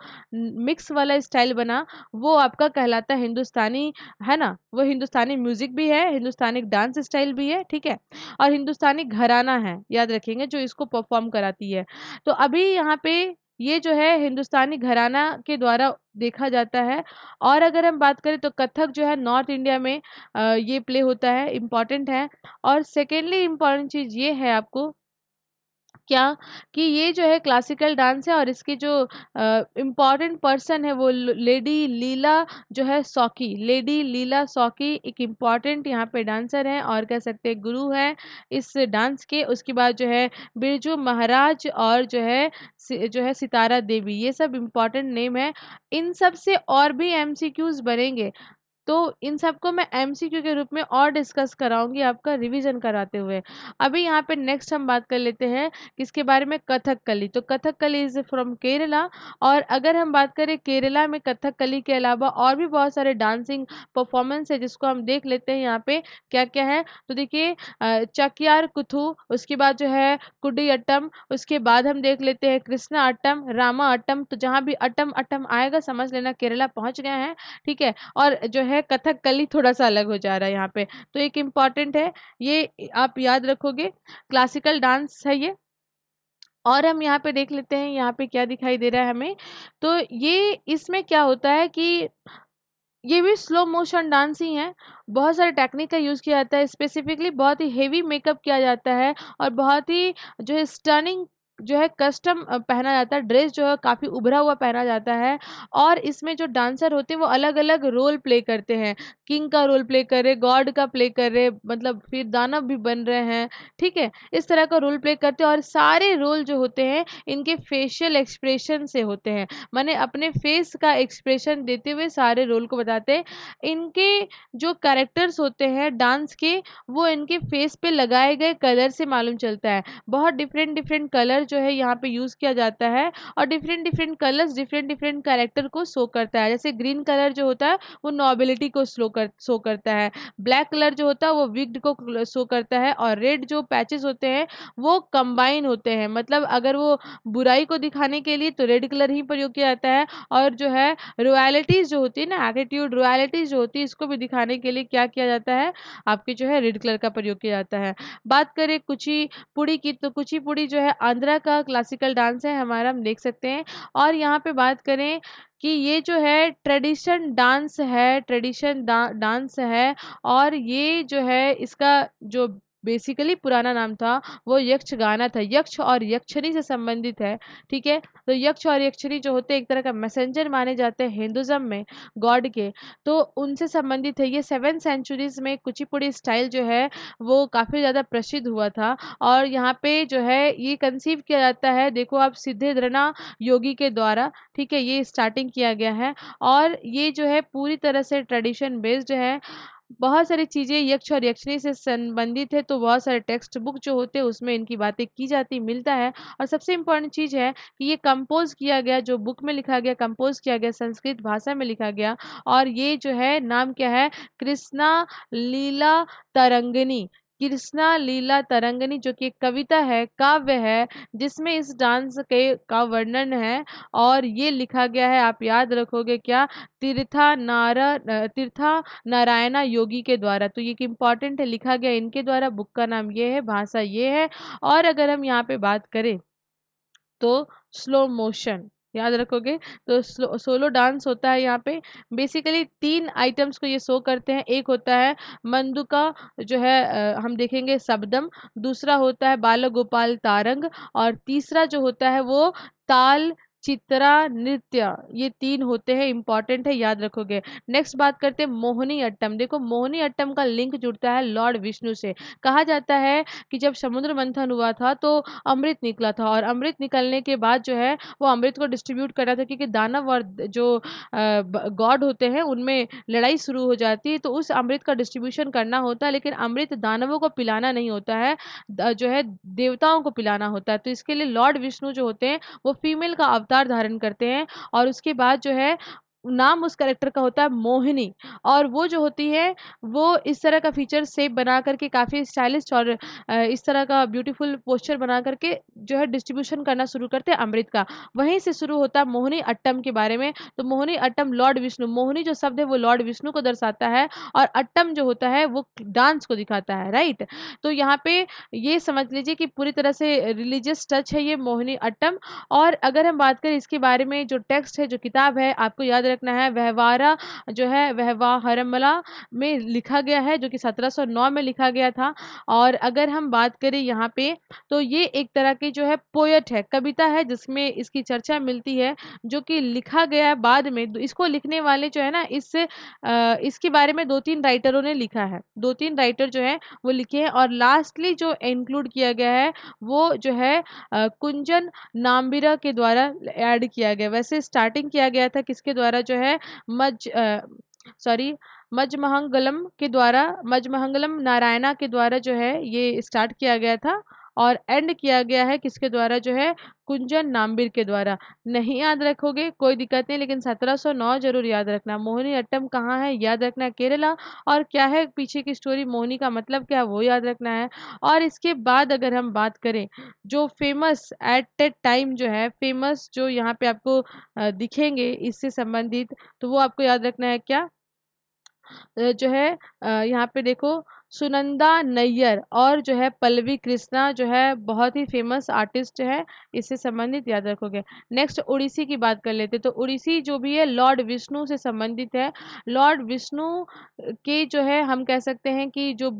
मिक्स वाला स्टाइल बना वो आपका कहलाता है हिंदुस्तानी है ना वो हिंदुस्तानी म्यूज़िक भी है हिंदुस्तानी डांस स्टाइल भी है ठीक है और हिंदुस्तानी घराना है याद रखेंगे जो इसको परफॉर्म कराती है तो अभी यहाँ पे ये जो है हिंदुस्तानी घराना के द्वारा देखा जाता है और अगर हम बात करें तो कथक जो है नॉर्थ इंडिया में ये प्ले होता है इम्पॉर्टेंट है और सेकेंडली इम्पॉर्टेंट चीज़ ये है आपको क्या कि ये जो है क्लासिकल डांस है और इसके जो इम्पॉर्टेंट पर्सन है वो लेडी लीला जो है सौकी लेडी लीला सौकी एक इम्पॉर्टेंट यहाँ पे डांसर हैं और कह सकते हैं गुरु हैं इस डांस के उसके बाद जो है बिरजू महाराज और जो है जो है सितारा देवी ये सब इम्पॉर्टेंट नेम है इन सब से और भी एम बनेंगे तो इन सबको मैं क्यू के रूप में और डिस्कस कराऊंगी आपका रिवीजन कराते हुए अभी यहाँ पे नेक्स्ट हम बात कर लेते हैं किसके बारे में कथक कली तो कथक कली इज़ फ्रॉम केरला और अगर हम बात करें केरला में कथक कली के अलावा और भी बहुत सारे डांसिंग परफॉर्मेंस है जिसको हम देख लेते हैं यहाँ पे क्या क्या है तो देखिए चकियार कुथू उसके बाद जो है कुडी अट्टम उसके बाद हम देख लेते हैं कृष्णा अट्टम रामा अट्टम तो जहाँ भी अट्टम अट्टम आएगा समझ लेना केरला पहुँच गया है ठीक है और जो है है कथक कली थोड़ा सा अलग हो जा रहा है यहाँ पे तो एक इम्पॉर्टेंट है ये आप याद रखोगे क्लासिकल डांस है ये और हम यहाँ पे देख लेते हैं यहाँ पे क्या दिखाई दे रहा है हमें तो ये इसमें क्या होता है कि ये भी स्लो मोशन डांस ही है बहुत सारे टेक्निक का यूज़ किया जाता है स्पेसिफिकली बहुत ही हेवी मेकअप किया जाता है और बहुत ही जो है स्टर्निंग जो है कस्टम पहना जाता है ड्रेस जो है काफ़ी उभरा हुआ पहना जाता है और इसमें जो डांसर होते हैं वो अलग अलग रोल प्ले करते हैं किंग का रोल प्ले कर रहे गॉड का प्ले कर रहे मतलब फिर दानव भी बन रहे हैं ठीक है इस तरह का रोल प्ले करते हैं और सारे रोल जो होते हैं इनके फेशियल एक्सप्रेशन से होते हैं मैंने अपने फेस का एक्सप्रेशन देते हुए सारे रोल को बताते हैं इनके जो कैरेक्टर्स होते हैं डांस के वो इनके फेस पर लगाए गए कलर से मालूम चलता है बहुत डिफरेंट डिफरेंट कलर जो है यहाँ पे यूज़ किया जाता है और different different colours different different character को शो करता है जैसे ग्रीन कलर जो होता है वो नॉबिलिटी को स्लो कर शो करता है ब्लैक कलर जो होता है वो विग्ड को शो करता है और रेड जो पैचेस होते हैं वो कंबाइन होते हैं मतलब अगर वो बुराई को दिखाने के लिए तो रेड कलर ही प्रयोग किया जाता है और जो है रोयलिटीज जो होती है ना एटीट्यूड रोयलिटीज जो होती है इसको भी दिखाने के लिए क्या किया जाता है आपके जो है रेड कलर का प्रयोग किया जाता है बात करें कुछ ही पुड़ी की तो कुछ ही पुड़ी जो है आंध्रा का क्लासिकल डांस है हमारा हम देख सकते हैं और यहाँ पे बात करें कि ये जो है ट्रेडिशन डांस है ट्रेडिशन डांस है और ये जो है इसका जो बेसिकली पुराना नाम था वो यक्ष गाना था यक्ष और यक्षनी से संबंधित है ठीक है तो यक्ष और यक्षनी जो होते हैं एक तरह का मैसेंजर माने जाते हैं हिंदुज़म में गॉड के तो उनसे संबंधित है ये सेवन सेंचुरीज में कुचिपुड़ी स्टाइल जो है वो काफ़ी ज़्यादा प्रसिद्ध हुआ था और यहाँ पे जो है ये कंसीव किया जाता है देखो आप सिद्धे द्रना योगी के द्वारा ठीक है ये स्टार्टिंग किया गया है और ये जो है पूरी तरह से ट्रेडिशन बेस्ड है बहुत सारी चीज़ें यक्ष और यक्षिणी से संबंधित है तो बहुत सारे टेक्स्ट बुक जो होते हैं उसमें इनकी बातें की जाती मिलता है और सबसे इम्पोर्टेंट चीज़ है कि ये कंपोज किया गया जो बुक में लिखा गया कंपोज किया गया संस्कृत भाषा में लिखा गया और ये जो है नाम क्या है कृष्णा लीला तरंगनी कृष्णा लीला तरंगनी जो कि एक कविता है काव्य है जिसमें इस डांस के का वर्णन है और ये लिखा गया है आप याद रखोगे क्या तीर्था नारा तीर्था नारायणा योगी के द्वारा तो ये इम्पॉर्टेंट है लिखा गया इनके द्वारा बुक का नाम ये है भाषा ये है और अगर हम यहाँ पे बात करें तो स्लो मोशन याद रखोगे तो सोलो डांस होता है यहाँ पे बेसिकली तीन आइटम्स को ये शो करते हैं एक होता है मंदु का जो है हम देखेंगे सबदम दूसरा होता है बाल गोपाल तारंग और तीसरा जो होता है वो ताल चित्रा नृत्य ये तीन होते हैं इंपॉर्टेंट है याद रखोगे नेक्स्ट बात करते हैं मोहनी अट्टम देखो मोहनी अट्टम का लिंक जुड़ता है लॉर्ड विष्णु से कहा जाता है कि जब समुद्र मंथन हुआ था तो अमृत निकला था और अमृत निकलने के बाद जो है वो अमृत को डिस्ट्रीब्यूट करना था क्योंकि दानव और जो गॉड होते हैं उनमें लड़ाई शुरू हो जाती है तो उस अमृत का डिस्ट्रीब्यूशन करना होता है लेकिन अमृत दानवों को पिलाना नहीं होता है जो है देवताओं को पिलाना होता है तो इसके लिए लॉर्ड विष्णु जो होते हैं वो फीमेल का अवतार धारण करते हैं और उसके बाद जो है नाम उस करेक्टर का होता है मोहिनी और वो जो होती है वो इस तरह का फीचर सेप बना करके काफ़ी स्टाइलिश और इस तरह का ब्यूटीफुल पोस्चर बना करके जो है डिस्ट्रीब्यूशन करना शुरू करते हैं अमृत का वहीं से शुरू होता है मोहिनी अट्टम के बारे में तो मोहिनी अट्टम लॉर्ड विष्णु मोहिनी जो शब्द है वो लॉर्ड विष्णु को दर्शाता है और अट्टम जो होता है वो डांस को दिखाता है राइट तो यहाँ पे ये समझ लीजिए कि पूरी तरह से रिलीजियस टच है ये मोहिनी अट्टम और अगर हम बात करें इसके बारे में जो टेक्स्ट है जो किताब है आपको याद रखना है व्यवहारा जो है व्यवहारमला में लिखा गया है जो कि 1709 में लिखा गया था और अगर हम बात करें यहाँ पे तो ये एक तरह की जो है पोएट है कविता है जिसमें इसकी चर्चा मिलती है जो कि लिखा गया है बाद में तो इसको लिखने वाले जो है ना इस इसके बारे में दो तीन राइटरों ने लिखा है दो तीन राइटर जो है वो लिखे हैं और लास्टली जो इंक्लूड किया गया है वो जो है कुंजन नामबिरा के द्वारा ऐड किया गया वैसे स्टार्टिंग किया गया था किसके द्वारा द्वारा जो है मज सॉरी मजमहंगलम के द्वारा मजमहंगलम नारायणा के द्वारा जो है ये स्टार्ट किया गया था और एंड किया गया है किसके द्वारा जो है कुंजन नामबिर के द्वारा नहीं याद रखोगे कोई दिक्कत नहीं लेकिन 1709 जरूर याद रखना मोहिनी अट्टम कहाँ है याद रखना केरला और क्या है पीछे की स्टोरी मोहिनी का मतलब क्या है वो याद रखना है और इसके बाद अगर हम बात करें जो फेमस एट ए टाइम जो है फेमस जो यहाँ पे आपको दिखेंगे इससे संबंधित तो वो आपको याद रखना है क्या जो है यहाँ पे देखो सुनंदा नैयर और जो है पल्लवी कृष्णा जो है बहुत ही फेमस आर्टिस्ट है इससे संबंधित याद रखोगे नेक्स्ट उड़ीसी की बात कर लेते तो उड़ीसी जो भी है लॉर्ड विष्णु से संबंधित है लॉर्ड विष्णु के जो है हम कह सकते हैं कि जो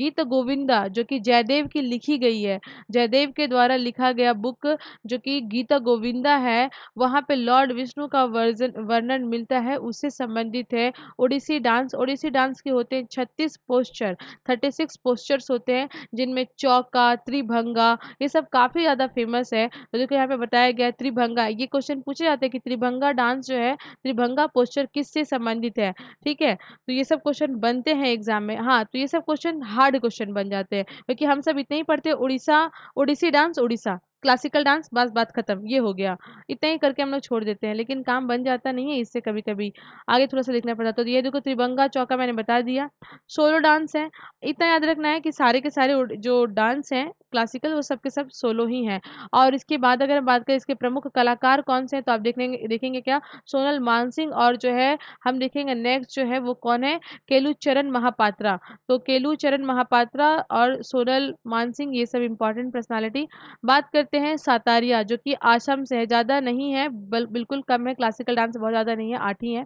गीत गोविंदा जो कि जयदेव की लिखी गई है जयदेव के द्वारा लिखा गया बुक जो कि गीता गोविंदा है वहाँ पे लॉर्ड विष्णु का वर्जन वर्णन मिलता है उससे संबंधित है उड़ीसी डांस उड़ीसी डांस के होते हैं छत्तीस पोस्चर थर्टी सिक्स पोस्चर्स होते हैं जिनमें चौका त्रिभंगा ये सब काफ़ी ज़्यादा फेमस है तो देखो यहाँ पे बताया गया है त्रिभंगा ये क्वेश्चन पूछे जाते हैं कि त्रिभंगा डांस जो है त्रिभंगा पोस्चर किससे संबंधित है ठीक है तो ये सब क्वेश्चन बनते हैं एग्जाम में हाँ तो ये सब क्वेश्चन हार्ड क्वेश्चन बन जाते हैं क्योंकि हम सब इतने ही पढ़ते हैं Orissa Odissi dance Orissa classical dance बस बात खत्म ये हो गया इतना ही करके हम लोग छोड़ देते हैं लेकिन काम बन जाता नहीं है इससे कभी कभी आगे थोड़ा सा लिखना पड़ता तो ये देखो त्रिभंगा चौका मैंने बता दिया सोलो डांस है इतना याद रखना है कि सारे के सारे जो डांस हैं क्लासिकल वो सब के सब सोलो ही हैं और इसके बाद अगर हम बात करें इसके प्रमुख कलाकार कौन से हैं तो आप देखेंगे देखेंगे क्या सोनल मानसिंह और जो है हम देखेंगे नेक्स्ट जो है वो कौन है केलू चरण महापात्रा तो केलू चरण महापात्रा और सोनल मानसिंह ये सब इंपॉर्टेंट पर्सनैलिटी बात कर करते हैं सातारिया जो कि आसाम से है ज़्यादा नहीं है बिल्कुल कम है क्लासिकल डांस बहुत ज़्यादा नहीं है आठ ही है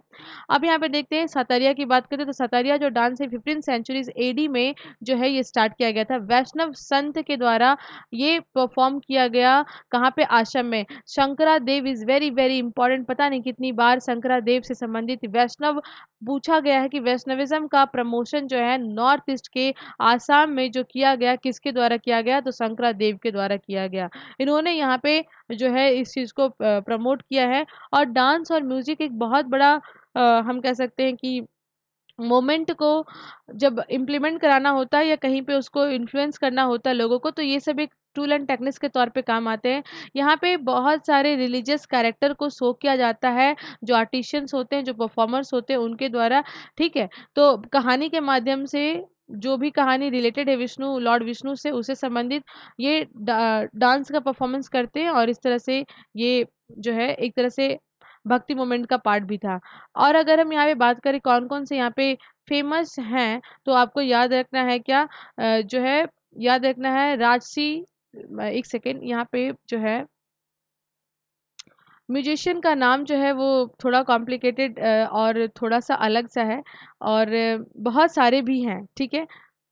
अब यहाँ पे देखते हैं सातारिया की बात करें तो सातारिया जो डांस है फिफ्टीन सेंचुरीज एडी में जो है ये स्टार्ट किया गया था वैष्णव संत के द्वारा ये परफॉर्म किया गया कहाँ पे आश्रम में Shankara Dev is very very important पता नहीं कितनी बार शंकरा देव से संबंधित वैष्णव पूछा गया है कि वैष्णविज्म का प्रमोशन जो है नॉर्थ ईस्ट के आसाम में जो किया गया किसके द्वारा किया गया तो शंकरा देव के द्वारा किया गया इन्होंने यहाँ पे जो है इस चीज़ को प्रमोट किया है और डांस और म्यूज़िक एक बहुत बड़ा हम कह सकते हैं कि मोमेंट को जब इम्प्लीमेंट कराना होता है या कहीं पे उसको इन्फ्लुएंस करना होता है लोगों को तो ये सब एक टूल एंड टेक्निक्स के तौर पे काम आते हैं यहाँ पे बहुत सारे रिलीजियस कैरेक्टर को शो किया जाता है जो आर्टिशियंस होते हैं जो परफॉर्मर्स होते हैं उनके द्वारा ठीक है तो कहानी के माध्यम से जो भी कहानी रिलेटेड है विष्णु लॉर्ड विष्णु से उसे संबंधित ये डा, डांस का परफॉर्मेंस करते हैं और इस तरह से ये जो है एक तरह से भक्ति मोमेंट का पार्ट भी था और अगर हम यहाँ पे बात करें कौन कौन से यहाँ पे फेमस हैं तो आपको याद रखना है क्या जो है याद रखना है राजसी एक सेकेंड यहाँ पे जो है म्यूजिशियन का नाम जो है वो थोड़ा कॉम्प्लिकेटेड और थोड़ा सा अलग सा है और बहुत सारे भी हैं ठीक है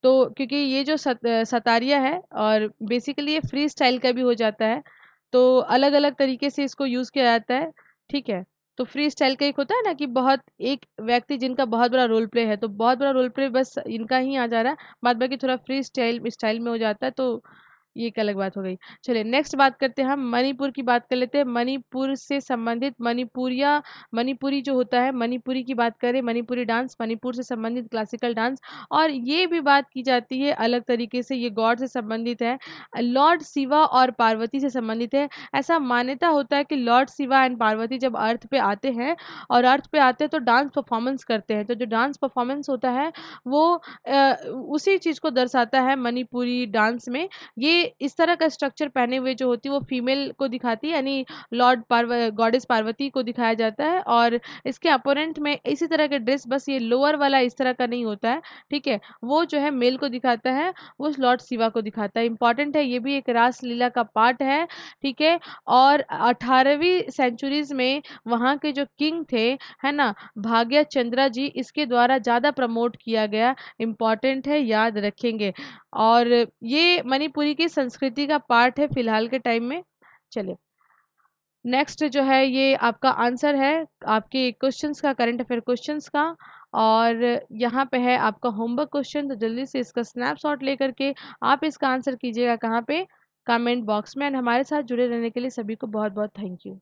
तो क्योंकि ये जो सत, सतारिया है और बेसिकली ये फ्री स्टाइल का भी हो जाता है तो अलग अलग तरीके से इसको यूज़ किया जाता है ठीक है तो फ्री स्टाइल का एक होता है ना कि बहुत एक व्यक्ति जिनका बहुत बड़ा रोल प्ले है तो बहुत बड़ा रोल प्ले बस इनका ही आ जा रहा है बाद बाकी थोड़ा फ्री स्टाइल स्टाइल में हो जाता है तो ये एक अलग बात हो गई चलिए नेक्स्ट बात करते हैं हम मणिपुर की बात कर लेते हैं मणिपुर से संबंधित मणिपुरिया मणिपुरी जो होता है मणिपुरी की बात करें मणिपुरी डांस मणिपुर से संबंधित क्लासिकल डांस और ये भी बात की जाती है अलग तरीके से ये गॉड से संबंधित है लॉर्ड शिवा और पार्वती से संबंधित है ऐसा मान्यता होता है कि लॉर्ड शिवा एंड पार्वती जब अर्थ पे आते हैं और अर्थ पे आते हैं तो डांस परफॉर्मेंस करते हैं तो जो डांस परफॉर्मेंस होता है वो उसी चीज़ को दर्शाता है मणिपुरी डांस में ये इस तरह का स्ट्रक्चर पहने हुए जो होती है वो फीमेल को दिखाती है यानी लॉर्ड पार्व गॉडेस पार्वती को दिखाया जाता है और इसके अपोनेंट में इसी तरह के ड्रेस बस ये लोअर वाला इस तरह का नहीं होता है ठीक है वो जो है मेल को दिखाता है वो लॉर्ड शिवा को दिखाता है इंपॉर्टेंट है ये भी एक रास लीला का पार्ट है ठीक है और अठारहवीं सेंचुरीज में वहाँ के जो किंग थे है ना भाग्य चंद्रा जी इसके द्वारा ज़्यादा प्रमोट किया गया इम्पॉर्टेंट है याद रखेंगे और ये मणिपुरी की संस्कृति का पार्ट है फिलहाल के टाइम में चलिए नेक्स्ट जो है ये आपका आंसर है आपके क्वेश्चंस का करंट अफेयर क्वेश्चंस का और यहाँ पे है आपका होमवर्क क्वेश्चन तो जल्दी से इसका स्नैपशॉट लेकर के आप इसका आंसर कीजिएगा कहाँ पे कमेंट बॉक्स में एंड हमारे साथ जुड़े रहने के लिए सभी को बहुत बहुत थैंक यू